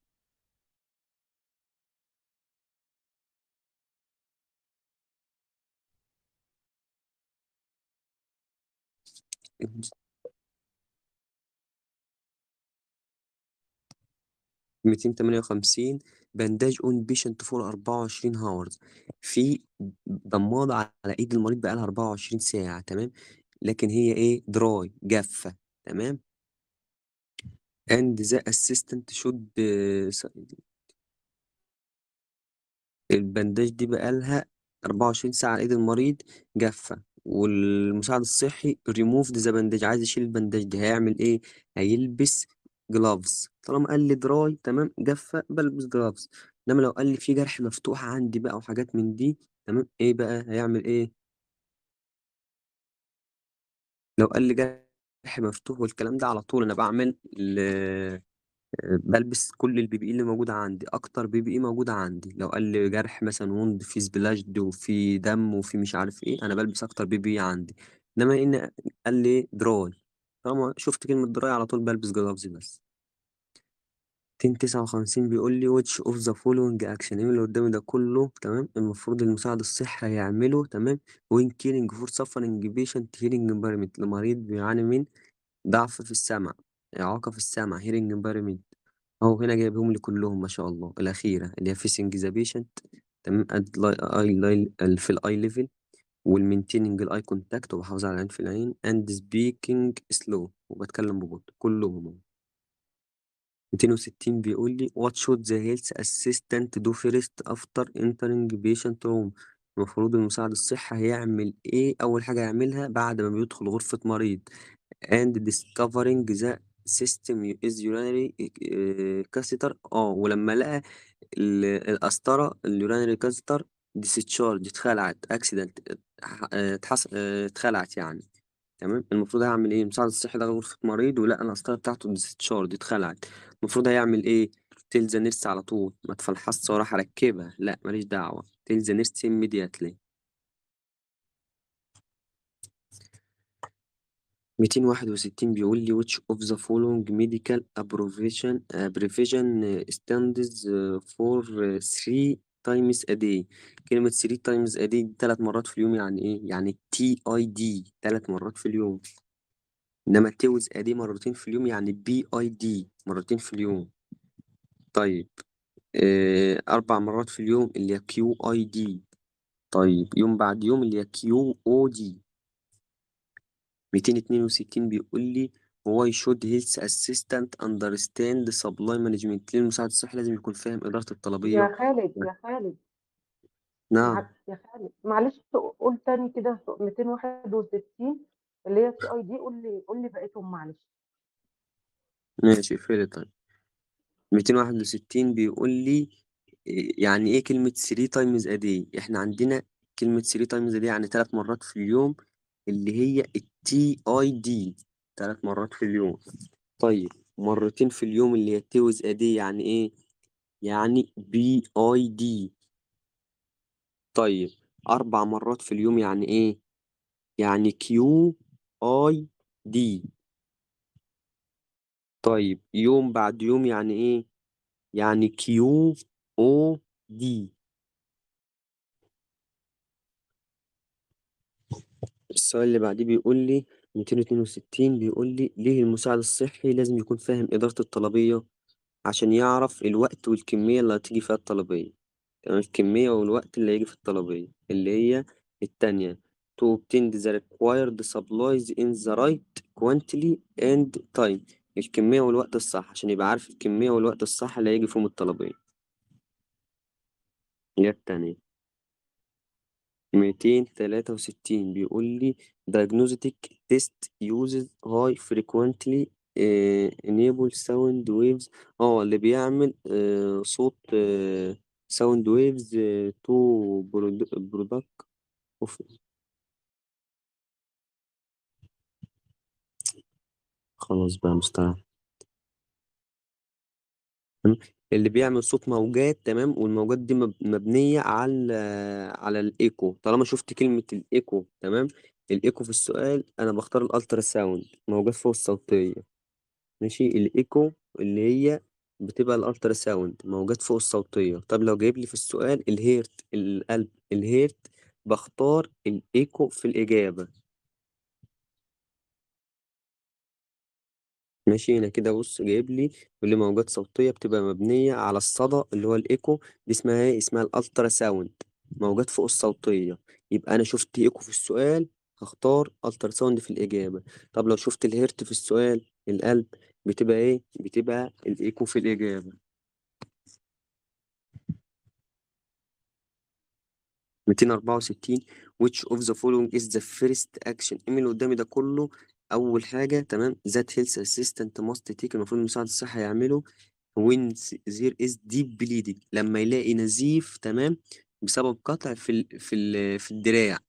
ميتين تمانية وخمسين بانداج اون بيشنت فور 24 هاورز في ضمادة على ايد المريض بقالها 24 ساعة تمام لكن هي ايه دراي جافة تمام and the assistant should البنداج دي بقالها 24 ساعة على ايد المريض جافة والمساعد الصحي ريموف ذا بنداج عايز يشيل البنداج ده هيعمل ايه هيلبس جلافز طالما قال لي دراي تمام جافه بلبس جلافز انما لو قال لي في جرح مفتوح عندي بقى وحاجات من دي تمام ايه بقى هيعمل ايه لو قال لي جرح مفتوح والكلام ده على طول انا بعمل آه، بلبس كل البي بي اي اللي موجودة عندي اكتر بي بي اي موجودة عندي لو قال لي جرح مثلا وند في سبلاشد وفي دم وفي مش عارف ايه انا بلبس اكتر بي بي إيه عندي انما ان قال لي دراي طالما شفت كلمة دراي على طول بلبس جلافز بس تسعة وخمسين بيقول لي واتش اوف ذا فولوينج اكشن ايه اللي قدامي ده كله تمام المفروض المساعد الصحي هيعمله تمام وين كيلينج فور سفرنج بيشنت hearing impairment لمريض بيعاني من ضعف في السمع إعاقة في السمع hearing impairment أهو هنا جايبهم لي كلهم ما شاء الله الأخيرة اللي هي فيسنج ذا بيشنت تمام في الأي ليفل والمينتيننج الاي كونتاكت وبحافظ على العين في العين اند سبيكينج سلو وبتكلم ببطء كلهم 260 بيقول لي وات شود ذا هيلث اسيستنت دو فيرست افتر انترنج بيشنت روم المفروض المساعد الصحي هيعمل ايه اول حاجه يعملها بعد ما بيدخل غرفه مريض and discovering the system is urinary آه، catheter اه ولما لقى القسطره اليورينري كاثيتر ديسشارج اتخلعت اكسيدنت آه، اتخلعت يعني تمام المفروض هعمل ايه المساعد الصحي ده غرفه مريض ولقى القسطره بتاعته ديسشارج اتخلعت المفروض هيعمل إيه؟ تيلز نيرس على طول ما تفلحصش وراح أركبها لأ ماليش دعوة تيلز نيرس immediately ميتين واحد وستين بيقول لي which of the following medical abbreviation abbreviation stands uh, for uh, three times a day كلمة three times a day تلات مرات في اليوم يعني ايه؟ يعني تي تلات مرات في اليوم إنما تيوز ادي مرتين في اليوم يعني بي أي دي مرتين في اليوم طيب آه، أربع مرات في اليوم اللي هي كيو أي دي طيب يوم بعد يوم اللي هي كيو أو دي 262 بيقول لي هو should health assistant understand supply management ليه المساعد الصحي لازم يكون فاهم إدارة الطلبية يا خالد يا خالد نعم يا خالد معلش قول تاني كده 261 اللي هي السي اي دي قول لي قول لي بقيتهم معلش ماشي فيل تايم 261 بيقول لي يعني ايه كلمة 3 تايمز a day احنا عندنا كلمة 3 تايمز a day يعني ثلاث مرات في اليوم اللي هي التي اي دي ثلاث مرات في اليوم طيب مرتين في اليوم اللي هي التوز a day يعني ايه يعني بي اي دي طيب أربع مرات في اليوم يعني ايه يعني كيو اي دي طيب يوم بعد يوم يعني ايه يعني كيو او دي السؤال اللي بعديه بيقول لي 262 بيقول لي ليه المساعد الصحي لازم يكون فاهم إدارة الطلبية عشان يعرف الوقت والكمية اللي هتيجي فيها الطلبية تمام يعني الكمية والوقت اللي هيجي في الطلبية اللي هي الثانيه to obtain the required supplies in the right quantity and time الكمية والوقت الصح عشان يبقى عارف الكمية والوقت الصح اللي هيجي فيهم الطلبية اللي التانية ميتين وستين بيقول لي diagnostic test uses high frequently uh, enable sound waves اه اللي بيعمل uh, صوت uh, sound waves to product of خلاص بقى مستعد اللي بيعمل صوت موجات تمام، والموجات دي مبنية على على الايكو طالما شُفت كلمة الايكو تمام، الايكو في السؤال أنا بختار الالترا ساوند موجات فوق الصوتية ماشي، الايكو اللي هي بتبقى الالترا ساوند موجات فوق الصوتية، طب لو جايب لي في السؤال الهيرت القلب الهيرت بختار الايكو في الإجابة. ماشي أنا كده بُص جايب لي كل موجات صوتية بتبقى مبنية على الصدى اللي هو الايكو دي اسمها إيه، اسمها الالترا ساوند موجات فوق الصوتية، يبقى أنا شُفت ايكو في السؤال هختار الترا ساوند في الإجابة، طب لو شُفت الهرت في السؤال القلب بتبقى إيه، بتبقى الايكو في الإجابة. ميتين أربعة وستين which of the following is the first action إيه من اللي قدّامي ده كلّه أول حاجة تمام ذات هيلث اسيستنت ماست تيك المفروض المساعد الصحي يعمله وين زير از ديب بليدنج لما يلاقي نزيف تمام بسبب قطع في ال في ال في الدراع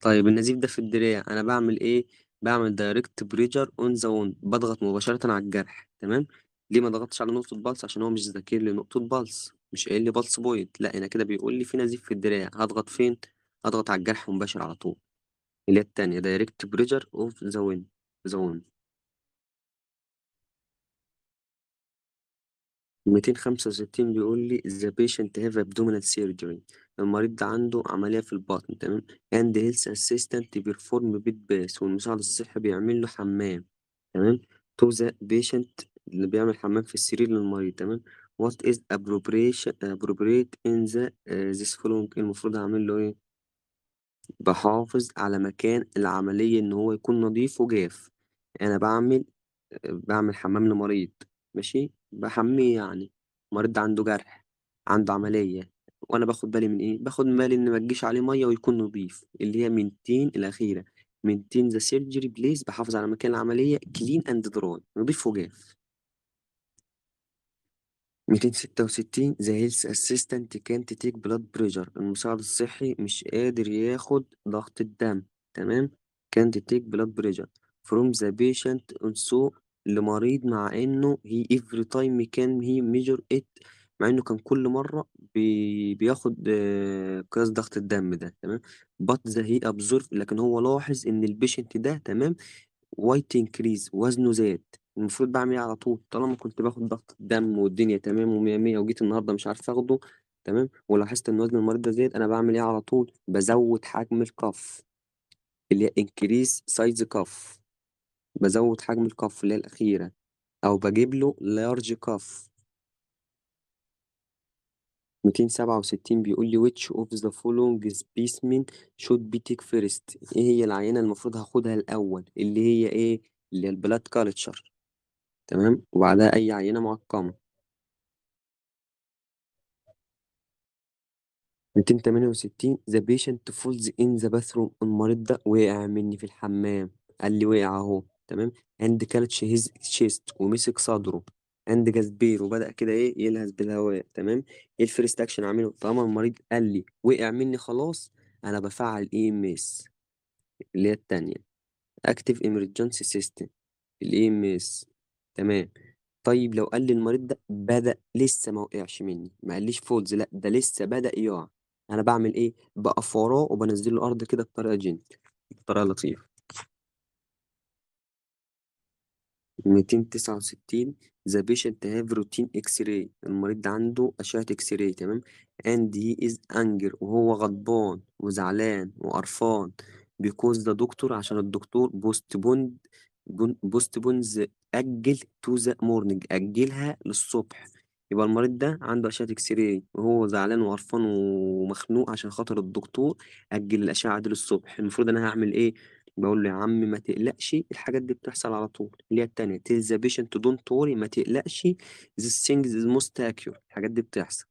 طيب النزيف ده في الدراع أنا بعمل إيه؟ بعمل دايركت بريجر اون ذا wound بضغط مباشرة على الجرح تمام ليه ما ضغطتش على نقطة بالص عشان هو مش ذاكر لي نقطة بالص مش قايل لي بالص بوينت لا أنا كده بيقول لي في نزيف في الدراع هضغط فين؟ هضغط على الجرح مباشر على طول اللي هي التانية direct pressure of the wind the wind 265 بيقول لي the patient have abdominal surgery المريض ده عنده عملية في البطن تمام and the health assistant perform bed bath والمساعد الصحي بيعمل له حمام تمام to the patient اللي بيعمل حمام في السرير للمريض تمام what is appropriate appropriate in the uh, this following المفروض أعمل له إيه بحافظ على مكان العملية إن هو يكون نضيف وجاف، أنا بعمل بعمل حمام لمريض ماشي، بحميه يعني، مريض عنده جرح، عنده عملية، وأنا باخد بالي من إيه، باخد بالي إن ما تجيش عليه مَيّة ويكون نضيف، اللي هي maintain الأخيرة maintain the surgery place بحافظ على مكان العملية clean and dry نضيف وجاف. 266 ذا هيلث اسيستنت كانت تيك بلاد بريشر المساعد الصحي مش قادر ياخد ضغط الدم تمام كانت تيك بلاد بريشر فروم ذا بيشنت اون لمريض مع انه هي افري تايم كان هي ميجر ات مع انه كان كل مره بي بياخد آه، قياس ضغط الدم ده تمام بات ذا هي ابزورف لكن هو لاحظ ان البيشنت ده تمام وايت انكريز وزنه زاد المفروض بعمل إيه على طول؟ طالما كنت باخد ضغط الدم والدنيا تمام ومِيَّة، مِيَّة وجيت النهارده مش عارف آخده تمام، ولاحظت إن وزن المريض ده زاد، أنا بعمل إيه على طول؟ بزود حجم الكَف، اللي هي increase size كف بزود حجم الكَف اللي هي الأخيرة، أو بجيب له large كف 267 بيقول لي which of the following specimen should be take first إيه هي العينة المفروض هاخدها الأول؟ اللي هي إيه؟ اللي هي البلاد culture. تمام وبعدها أي عينة معقمة 268 the patient falls in the bathroom المريض ده وقع مني في الحمام قال لي وقع اهو تمام عند clutch هيز تشيست ومسك صدره عند جاذبير وبدأ كده ايه يلهث بالهواء تمام ايه الفيرست اكشن اعمله طالما المريض قال لي وقع مني خلاص انا بفعل اي ام اس اللي هي التانية أكتف emergency system الاي ام e اس تمام طيب لو قال لي المريض ده بدأ لسه ما وقعش مني ما قاليش فولز لا ده لسه بدأ يقع انا بعمل ايه بقف وراه له الارض كده بطريقه جين بطريقه لطيفه 269 ذا بيشنت هاف روتين اكس راي المريض ده عنده اشعه اكس راي تمام and he is anger وهو غضبان وزعلان وقرفان بيكوز ذا دكتور عشان الدكتور بوست بوند بوست بونز أجل تو ذا مورنينج أجلها للصبح يبقى المريض ده عنده أشعة إكس راي وهو زعلان وقرفان ومخنوق عشان خاطر الدكتور أجل الأشعة دي للصبح المفروض أنا هعمل إيه؟ بقول له يا عم ما تقلقش الحاجات دي بتحصل على طول اللي هي التانية تيل ذا بيشنت دونت worry ما تقلقش this ثينجز از موست اكيور الحاجات دي بتحصل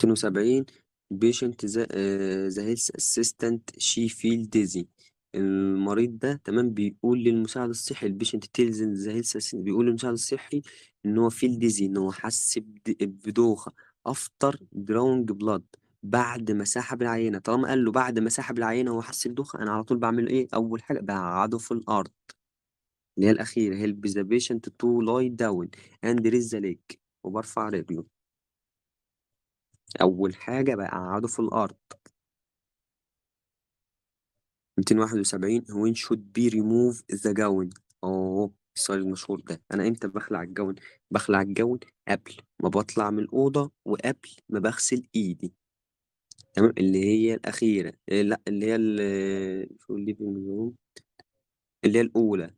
72 بيشنت ذا هيلث اسيستنت شي فيل ديزي المريض ده تمام بيقول للمساعد الصحي البيشنت تيلز ذا هيلث بيقول للمساعد الصحي ان هو فيل ديزي ان هو حس بدوخه افتر دراونج بلاد بعد ما سحب العينه طالما قال له بعد ما سحب العينه هو حس بدوخه انا على طول بعمل ايه اول حاجه بقعده في الارض اللي هي الاخيره هيلب ذا بيشنت تو لاي داون اند ريز ذا ليج وبرفع رجله اول حاجه بقعده في الارض 271 وين شود بي ريموف ذا جاون اه السؤال المشهور ده انا امتى بخلع الجون بخلع الجون قبل ما بطلع من الاوضه وقبل ما بغسل ايدي تمام اللي هي الاخيره آه، لا اللي هي اللي هي الاولى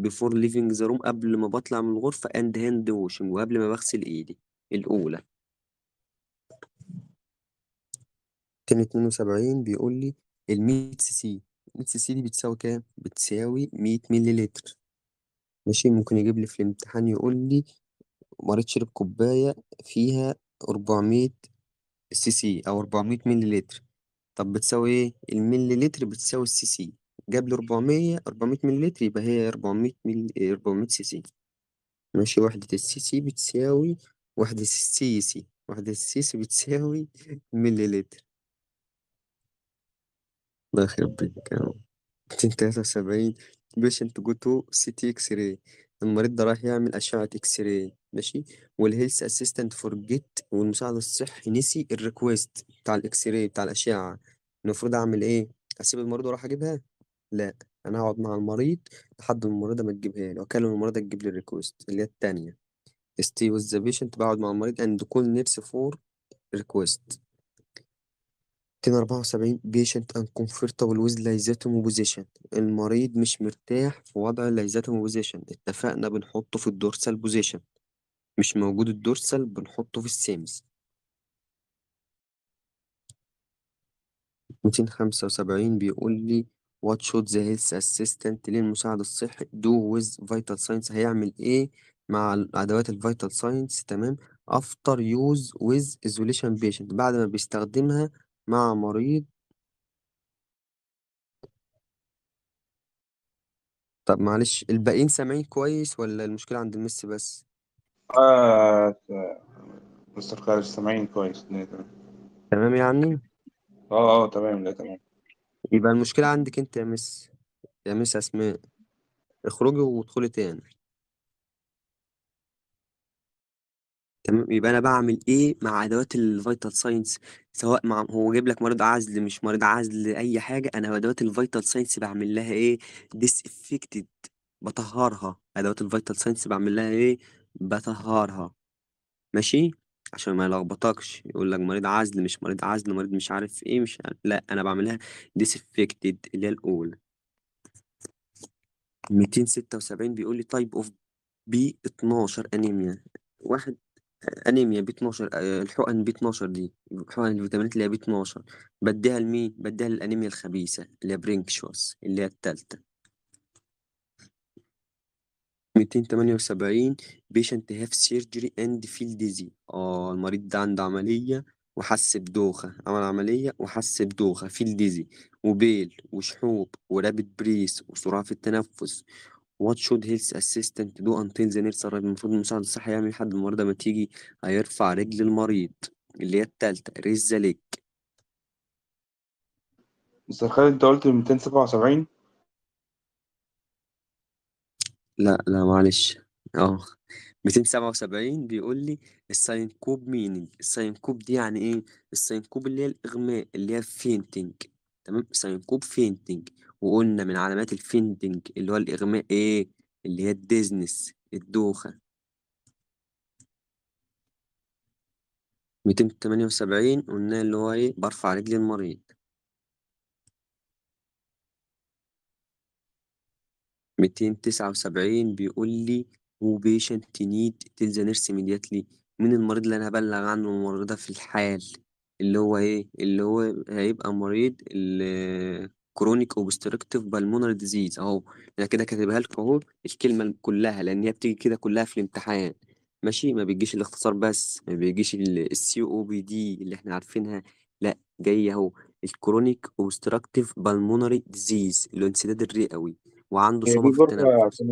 before leaving the room قبل ما بطلع من الغرفه and hand washing وقبل ما بغسل ايدي الاولى 272 بيقول لي الميت سي مية سي دي بتساوي كام؟ بتساوي مية مللتر ماشي ممكن يجيب لي في الامتحان يقول لي مريض شرب كوباية فيها أربعمية سي سي أو أربعمية مللتر طب بتساوي إيه؟ المللتر بتساوي السي سي جاب لي أربعمية أربعمية مللتر يبقى هي أربعمية مل آه، أربعمية سي سي ماشي وحدة السي سي بتساوي وحدة السي سي وحدة السي سي بتساوي مللتر الله يخرب بيك 273 بيشنت جو تو سي تي اكس راي المريض ده رايح يعمل اشعه اكس راي ماشي والهيلث اسيستنت فورجيت والمساعد الصحي نسي الريكويست بتاع الاكس راي بتاع الاشعه المفروض اعمل ايه اسيب المريض واروح اجيبها لا انا هقعد مع المريض لحد ما المريضه ما تجيبها لي واكلم المريضه تجيب لي الريكويست اللي هي التانية stay with the patient بقعد مع المريض and call نفسي for request 274 patient uncomfortable with lysatomy position المريض مش مرتاح في وضع lysatomy position اتفقنا بنحطه في الدورسال position مش موجود الدورسال بنحطه في السيمز 275 بيقول لي وات شوت ذا هيلث assistant للمساعد الصحي دو with فيتال ساينس هيعمل ايه مع ادوات الفيتال ساينس تمام افتر يوز ويز ايزوليشن بيشنت بعد ما بيستخدمها مع مريض طب معلش الباقيين سامعين كويس ولا المشكلة عند المِس بس؟ آه مستر خالد سامعين كويس تمام. يعني؟ آه، آه، تمام، لا تمام. يبقى المشكلة عندِك أنتِ يا مِس يا مِس أسماء، اخرجي وادخلي تاني. تمام يبقى أنا بعمل إيه مع أدوات الفيتال ساينس سواء مع هو جايب لك مريض عزل مش مريض عزل أي حاجة أنا أدوات الفيتال ساينس بعمل لها إيه ديس افكتد بطهرها أدوات الفيتال ساينس بعمل لها إيه بطهرها ماشي عشان ما يلخبطكش يقول لك مريض عزل مش مريض عزل مريض مش عارف ايه مش عارف. لا انا بعملها ديس افكتد اللي هي الاولى 276 بيقول لي تايب اوف بي 12 انيميا واحد انيميا بي B12 آه، الحقن بي 12 دي، حقن الفيتامينات اللي هي بي 12 بديها لمين؟ بديها للأنيميا الخبيثة اللي هي برينكشوس اللي هي الثالثه 278 بيشنت هاف سيرجري اند فيل ديزي آه المريض ده عنده عملية وحس بدوخة، عمل عملية وحس بدوخة فيل ديزي وبيل وشحوب ورابد بريس وسرعه في التنفس. what should health assistant do until the nurse arrives المفروض المساعد الصحي يعمل لحد المريضة ما تيجي هيرفع رجل المريض اللي هي التالتة raise the leg مستر خالد انت قلت 277 لا لا معلش اه 277 بيقول لي الساينكوب مينينج الساينكوب دي يعني ايه الساينكوب اللي هي الاغماء اللي هي فينتنج تمام ساينكوب فينتنج وقلنا من علامات الفندنج اللي هو الإغماء إيه اللي هي الديزنس الدوخة 278 قلنا اللي هو إيه برفع رجلي المريض 279 بيقول لي هو بيشنت نيد تيل ذا نيرس immediately مين المريض اللي انا هبلغ عنه المريضه في الحال اللي هو ايه اللي هو هيبقى مريض اللي كرونيك اوبستركتيف بالمونري ديزيز اهو انا كده كاتبها لكم اهو الكلمه كلها لان هي بتيجي كده كلها في الامتحان ماشي ما بيجيش الاختصار بس ما بيجيش السي او بي دي اللي احنا عارفينها لا جاي اهو الكرونيك اوبستركتيف بالمونري ديزيز الانسداد الرئوي وعنده صعوبه في التنفس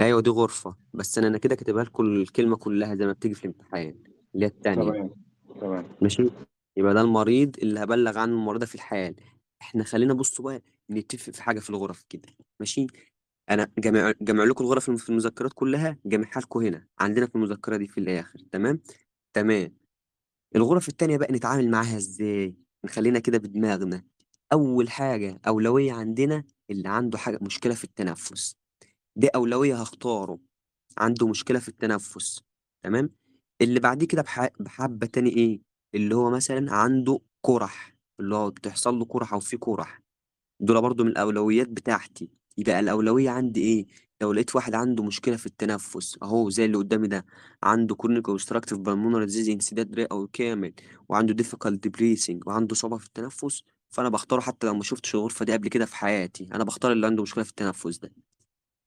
ايوه دي غرفه بس انا انا كده كاتبها لكم الكلمه كلها زي ما بتيجي في الامتحان اللي هي الثانيه تمام تمام ماشي يبقى ده المريض اللي هبلغ عنه المريضه في الحال احنا خلينا بصوا بقى نتفق في حاجه في الغرف كده ماشي انا جمع جمع لكم الغرف في المذكرات كلها جمعها لكم هنا عندنا في المذكره دي في الاخر تمام تمام الغرف التانية بقى نتعامل معاها ازاي نخلينا كده بدماغنا اول حاجه اولويه عندنا اللي عنده حاجه مشكله في التنفس دي اولويه هختاره عنده مشكله في التنفس تمام اللي بعديه كده بحبه تاني ايه اللي هو مثلا عنده قرح اللي هو بتحصل له او في قرح دول برضو من الأولويات بتاعتي يبقى الأولوية عندي إيه؟ لو لقيت واحد عنده مشكلة في التنفس أهو زي اللي قدامي ده عنده كرونيك obstructive pulmonary disease انسداد رئوي كامل وعنده difficult بريسنج وعنده صعوبة في التنفس فأنا بختاره حتى لو ما شفتش الغرفة دي قبل كده في حياتي أنا بختار اللي عنده مشكلة في التنفس ده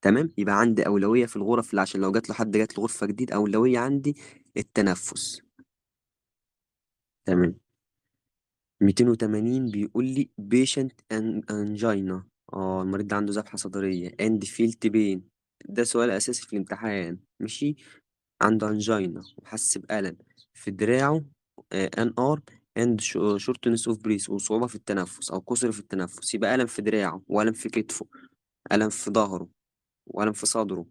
تمام يبقى عندي أولوية في الغرف اللي عشان لو جات له حد جات له غرفة جديد أولوية عندي التنفس تمام 280 بيقول لي patient an angina آه المريض ده عنده ذبحة صدرية and felt pain ده سؤال أساسي في الامتحان ماشي عنده angina وحس بألم في دراعه ان ار اند شورتنس اوف بريس وصعوبة في التنفس أو قصر في التنفس يبقى ألم في دراعه وألم في كتفه ألم في ظهره وألم في صدره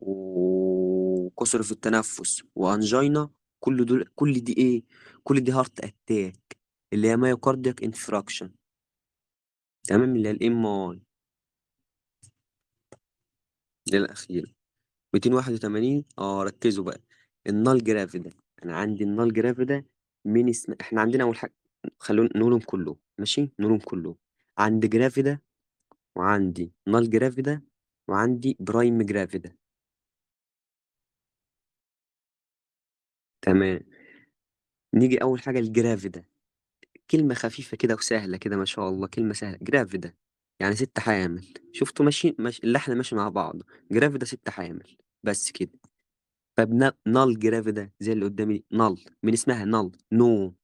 وقصر في التنفس وأنجينا كل دول كل دي إيه؟ كل دي هارت أتاك اللي هي مايوكارديك انفراكشن تمام اللي هي الام اي الأخيرة 281 اه ركزوا بقى النال جراف ده انا عندي النال جراف ده اسم احنا عندنا اول حاجه خلونا نقولهم كله ماشي نقولهم كله عندي جراف ده وعندي نال جراف ده وعندي برايم جراف ده تمام نيجي اول حاجه الجراف ده كلمة خفيفة كده وسهلة كده ما شاء الله كلمة سهلة جرافيدا يعني ست حامل شفتوا ماشي اللي اللحن ماشي مع جراف جرافيدا ست حامل بس كده جراف جرافيدا زي اللي قدامي نال من اسمها نال نو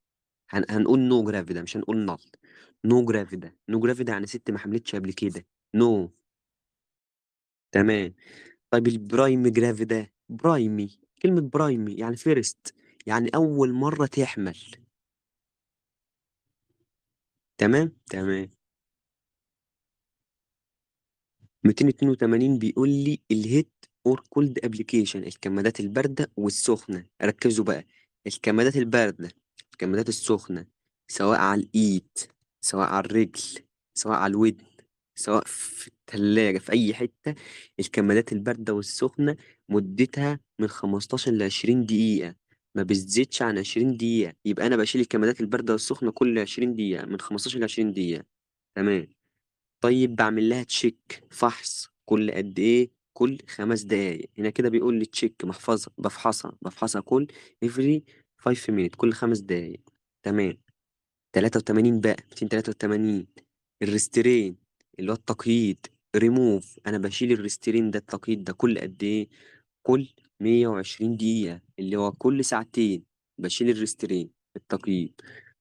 هن هنقول نو جرافيدا مش هنقول نال نو جرافيدا نو جرافيدا يعني ست ما حملتش قبل كده نو تمام طيب البرايم جرافيدا برايمي كلمة برايمي يعني فيرست يعني أول مرة تحمل تمام؟ تمام. 282 بيقول لي الهيت اور كولد ابلكيشن الكمادات الباردة والسخنة، ركّزوا بقى، الكمادات الباردة، الكمادات السخنة، سواء على الإيد، سواء على الرجل، سواء على الودن، سواء في التلاجة، في أي حتة، الكمادات الباردة والسخنة مدّتها من 15 ل20 دقيقة. ما بتزيدش عن 20 دقيقة يبقى أنا بشيل الكمادات الباردة والسخنة كل 20 دقيقة من 15 ل 20 دقيقة تمام طيب بعمل لها تشيك فحص كل قد إيه كل خمس دقايق هنا كده بيقول لي تشيك محفظة بفحصها بفحصها كل every 5 minutes كل خمس دقايق تمام 83 بقى 283 الريسترين اللي هو التقييد ريموف انا بشيل الريسترين ده التقييد ده كل قد ايه كل 120 دقيقة اللي هو كل ساعتين بشيل الريسترين التقييم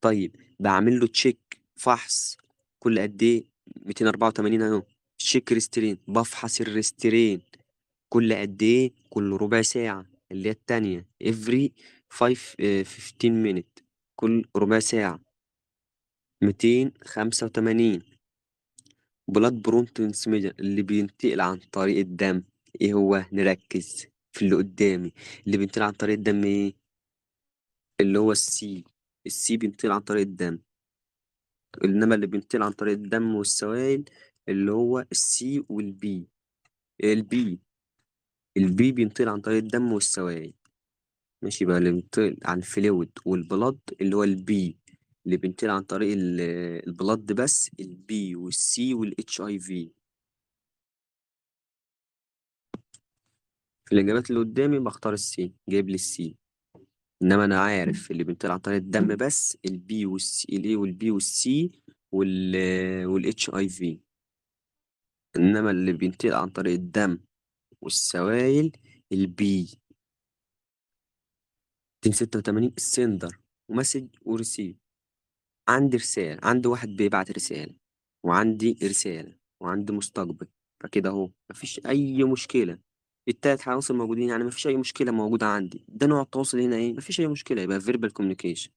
طيب بعمل له تشيك فحص كل قد ايه 284 اهو تشيك ريسترين بفحص الريسترين كل قد ايه كل ربع ساعة اللي هي التانية every 5 15 آه، minute كل ربع ساعة 285 بلاد برونتنس ميجر اللي بينتقل عن طريق الدم ايه هو نركز في اللي قدامي اللي بينتقل عن طريق الدم ايه اللي هو السي السي بينتقل عن طريق الدم انما اللي بينتقل عن طريق الدم والسوائل اللي هو السي والبي البي البي بينتقل عن طريق الدم والسوائل ماشي بقى اللي بينتقل عن فلويد والبلد اللي هو البي اللي بينتقل عن طريق البلد بس البي والسي والاتش اي في في الإجابات اللي قدامي بختار السي جايب لي السي إنما أنا عارف اللي بنطلع عن طريق الدم بس البي والسي الإيه والبي والسي وال والاتش أي في إنما اللي بينتقل عن طريق الدم والسوائل البي ستة وتمانين السندر ومسج وريسيف عندي رسالة عندي واحد بيبعت رسالة وعندي رسالة وعندي مستقبل فكده اهو مفيش أي مشكلة التالت عناصر موجودين يعني مفيش أي مشكلة موجودة عندي ده نوع التواصل هنا إيه مفيش أي مشكلة يبقى verbal communication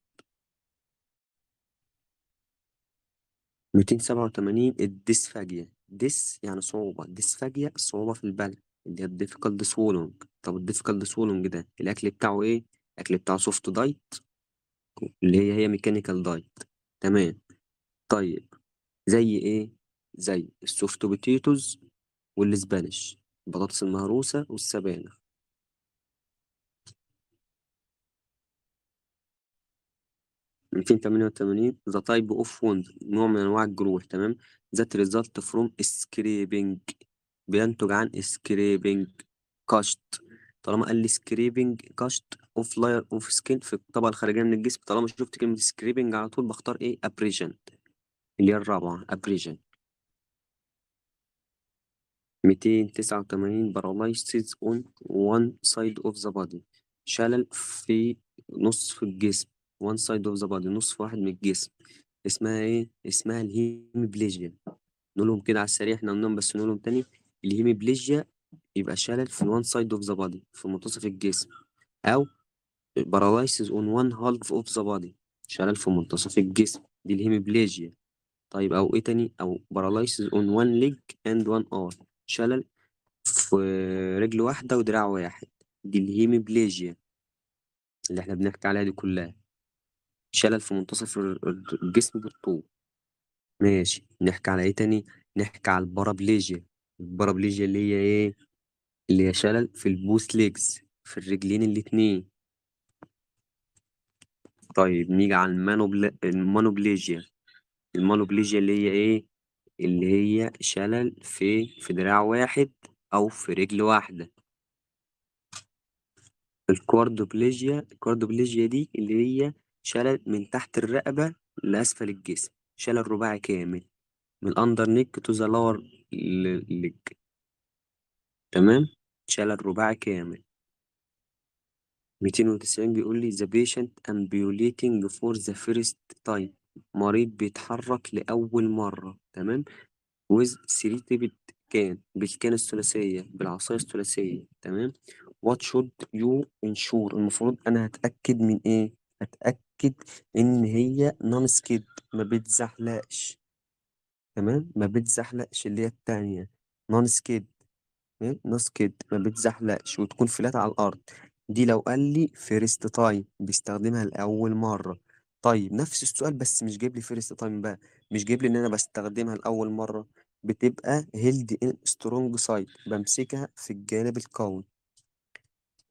287 الديسفاجيا ديس يعني صعوبة ديسفاجيا صعوبه في البلع اللي هي الديفيكال سولونج طب الديفيكال سولونج ده الأكل بتاعه إيه؟ الأكل بتاعه سوفت دايت اللي هي هي ميكانيكال دايت تمام طيب زي إيه؟ زي السوفت بوتيتوز والسبانش البطاطس المهروسة والسبانخ ميتين تمانية وتمانين ذا تايب اوف وند نوع من انواع الجروح تمام ذات ريزلت فروم سكريبنج بينتج عن سكريبنج كاشت طالما قال لي سكريبنج كاشت اوف لاير اوف سكين في الطبقة الخارجية من الجسم طالما شفت كلمة سكريبنج على طول بختار ايه ابريجنت اللي هي الرابعة ابريجنت 289 paralysis on one side of the body شلل في نصف الجسم one side of the body نصف واحد من الجسم اسمها ايه؟ اسمها الهيمبليجيا نقولهم كده على السريع احنا قلناهم بس نقولهم تاني الهيمبليجيا يبقى شلل في one side of the body في منتصف الجسم أو paralysis on one half of the body شلل في منتصف الجسم دي الهيمبليجيا طيب أو إيه تاني أو paralysis on one leg and one arm شلل في رجل واحدة ودراع واحد دي الهيمبليجيا اللي احنا بنحكي عليها دي كلها شلل في منتصف الجسم بالطول ماشي نحكي على ايه تاني نحكي على البارابليجيا البارابليجيا اللي هي ايه اللي هي شلل في البوس ليجز في الرجلين الاتنين طيب نيجي على المانوبل... المانوبليجيا المانوبليجيا اللي هي ايه اللي هي شلل في في دراع واحد أو في رجل واحدة الكوردوبليجيا الكوردوبليجيا دي اللي هي شلل من تحت الرقبة لأسفل الجسم شلل رباعي كامل من الأندر نيك تو ذا لور ليج تمام شلل رباعي كامل 290 بيقول لي the patient امبيوليتنج for the first time مريض بيتحرك لأول مرة تمام with sedated كان بالكان الثلاثية بالعصاية الثلاثية تمام what should you ensure المفروض أنا هتأكد من إيه؟ هتأكد إن هي نون سكيد ما بتزحلقش تمام ما بتزحلقش اللي هي التانية نون سكيد نون سكيد ما بتزحلقش وتكون فلات على الأرض دي لو قال لي فيرست تايم بيستخدمها لأول مرة طيب نفس السؤال بس مش جايب لي فيرست تايم بقى مش جايب لي ان انا بستخدمها لاول مره بتبقى هيلد ان سترونج سايد بمسكها في الجانب القوي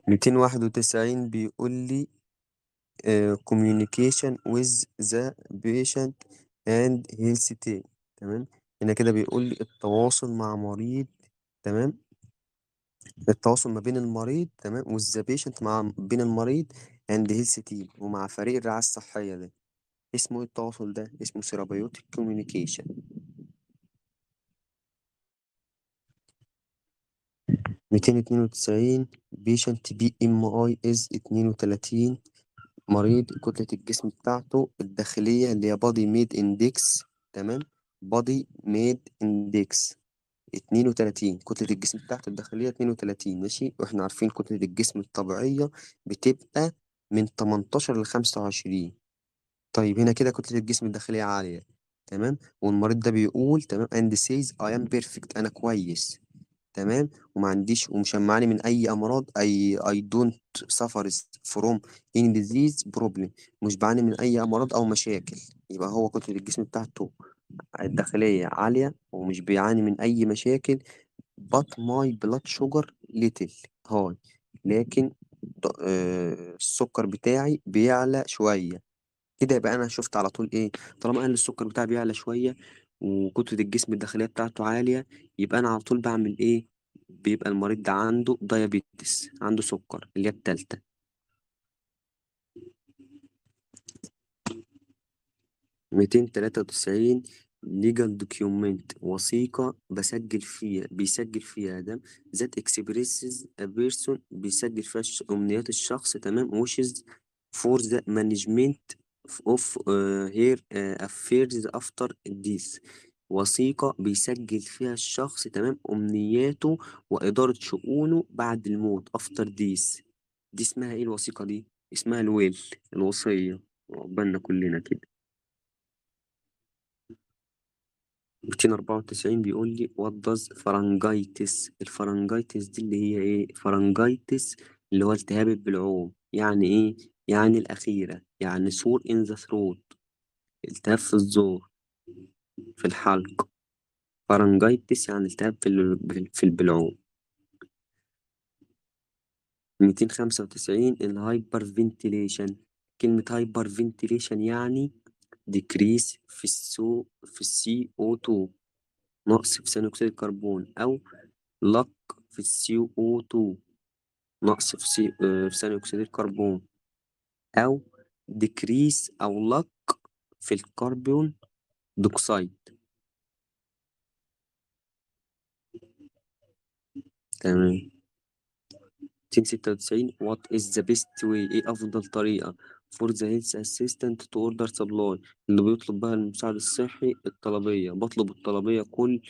291 بيقول لي كوميونيكيشن ويز ذا بيشنت اند هيلث تيم تمام هنا كده بيقول لي التواصل مع مريض تمام التواصل ما بين المريض تمام والذا بيشنت مع بين المريض هاند هيلث تيم ومع فريق الرعاية الصحية ده اسمه ايه التواصل ده اسمه ثيرابيوتك كوميونيكيشن ميتين اتنين وتسعين بيشنت بي ام اي از اتنين وتلاتين مريض كتلة الجسم بتاعته الداخلية اللي هي بادي ميد اندكس تمام بادي ميد اندكس اتنين وتلاتين كتلة الجسم بتاعته الداخلية اتنين وتلاتين ماشي واحنا عارفين كتلة الجسم الطبيعية بتبقى من 18 ل25 طيب هنا كده كتلة الجسم الداخلية عالية تمام والمريض ده بيقول تمام and says I am perfect أنا كويس تمام وما عنديش معاني من أي أمراض أي I don't suffer from any disease problem مش بعاني من أي أمراض أو مشاكل يبقى هو كتلة الجسم بتاعته الداخلية عالية ومش بيعاني من أي مشاكل but my blood sugar little high لكن السكر بتاعي بيعلى شوية، كده يبقى أنا شُفت على طول إيه، طالما قال السكر بتاعي بيعلى شوية وكتلة الجسم الداخلية بتاعته عالية، يبقى أنا على طول بعمل إيه، بيبقى المريض ده عنده دايابيتس عنده سكر اللي هي التالتة. 293 ليجال دوكيومنت وثيقة بسجل فيها بيسجل فيها ده ذات اكسبريسز ا بيرسون بيسجل فيها أمنيات الشخص تمام وشز فور ذا مانجمنت اوف هير افيرز افتر ديث وثيقة بيسجل فيها الشخص تمام أمنياته وإدارة شؤونه بعد الموت أفتر ديس دي اسمها إيه الوثيقة دي؟ اسمها الويل الوصية ربنا كلنا كده 294 بيقول لي what does pharyngitis الفرنجايتس دي اللي هي ايه فرنجايتس اللي هو التهاب البلعوم يعني ايه يعني الأخيرة يعني سور in the throat التهاب في الزور في الحلق فرنجايتس يعني التهاب في في البلعوم 295 الهايبر فنتيليشن كلمة هايبر فنتيليشن يعني decrease في السو في السي او 2 نقص في ثاني اكسيد الكربون او لق في السي او 2 نقص في سي في ثاني اكسيد الكربون او decrease او لق في الكربون دوكسايد تمام 296 what is the best way ايه افضل طريقه for the health assistant to order supply اللي بيطلب بها المساعد الصحي الطلبية بطلب الطلبية كل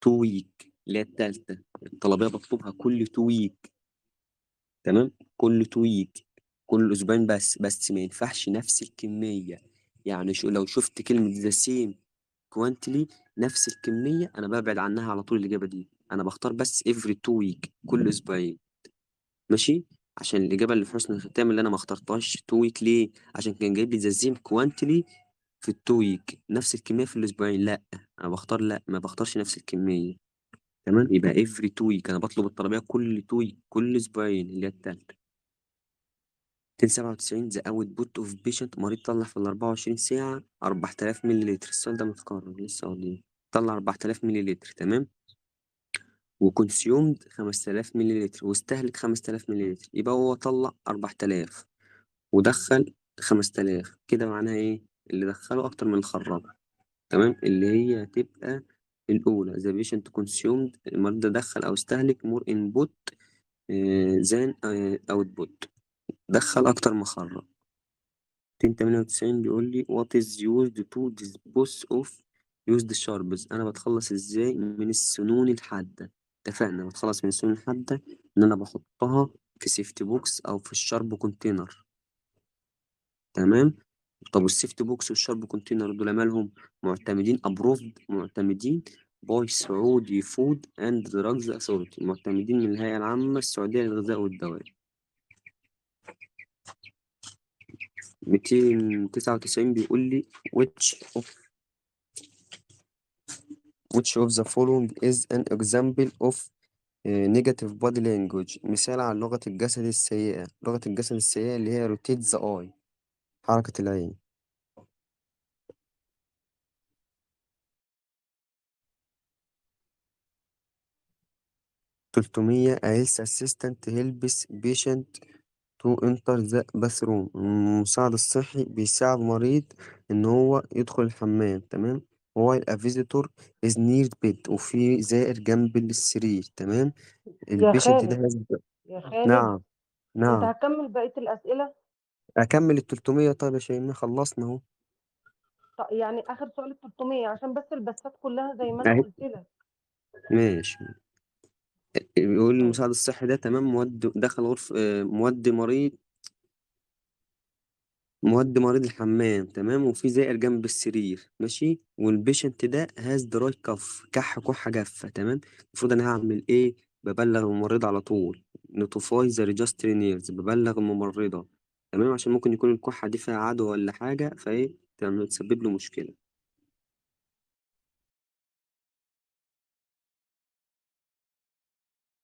تو ويك اللي هي التالتة الطلبية بطلبها كل تو ويك تمام كل تو ويك كل أسبوعين بس بس ما ينفعش نفس الكمية يعني شو لو شفت كلمة the same كوانتلي نفس الكمية أنا ببعد عنها على طول الإجابة دي أنا بختار بس every تو ويك كل أسبوعين ماشي عشان الإجابة اللي في حسن الختام اللي أنا ما اخترتهاش تو ويك ليه؟ عشان كان جايب لي ذا زيم كوانتلي في التو ويك نفس الكمية في الأسبوعين لأ أنا بختار لأ ما بختارش نفس الكمية تمام يبقى افري تو ويك أنا بطلب الطلبية كل تو ويك كل أسبوعين اللي هي التالتة 297 ذا اوت بوت اوف بيشنت مريض طلع في ال 24 ساعة 4000 مللي لتر السؤال ده متكرر لسه قايلين طلع 4000 مللي لتر تمام وكونسيومد 5000 مللتر واستهلك 5000 مللتر يبقى هو طلع 4000 ودخل 5000 كده معناها ايه اللي دخله اكتر من اللي خرجه تمام اللي هي هتبقى الاولى the patient consumed المريض دخل او استهلك more input آه، than آه، output دخل اكتر ما خرج 298 بيقول لي what is used to dispose of used sharps انا بتخلص ازاي من السنون الحاده اتفقنا خلاص من سنين الحادة إن أنا بحطها في سيفتي بوكس أو في الشرب كونتينر تمام طب والسيفتي بوكس والشرب كونتينر دول مالهم معتمدين أبروفد معتمدين باي سعودي فود أند دراجز أثورتي معتمدين من الهيئة العامة السعودية للغذاء والدواء ميتين تسعة وتسعين بيقول لي which of Which of the following is an example of negative body language مثال على لغة الجسد السيئة لغة الجسد السيئة اللي هي rotate the eye حركة العين تلتمية a health assistant helps patient to enter the bathroom المساعد الصحي بيساعد مريض إن هو يدخل الحمام تمام while a visitor is near bed وفي زائر جنب السرير تمام يا البيشنت ده خالد لازم يا خالد نعم, نعم. انت نعم بقية الأسئلة اكمل ال 300 طيب يا شيماء خلصنا اهو طيب، يعني آخر سؤال ال 300 عشان بس البسات كلها زي ما أنا اهي قلت لك ماشي بيقول طيب. المساعد الصحي ده تمام مودي دخل غرفة آه، مود مودي مريض مودي مريض الحمام تمام، وفي زائر جنب السرير ماشي، والبيشنت ده هاز دراي كف كح كحة جافة تمام، المفروض أنا هعمل إيه، ببلغ الممرضة على طول notify the registraneers ببلغ الممرضة تمام، عشان ممكن يكون الكحة دي فيها عدوى ولا حاجة فإيه تسبب له مشكلة.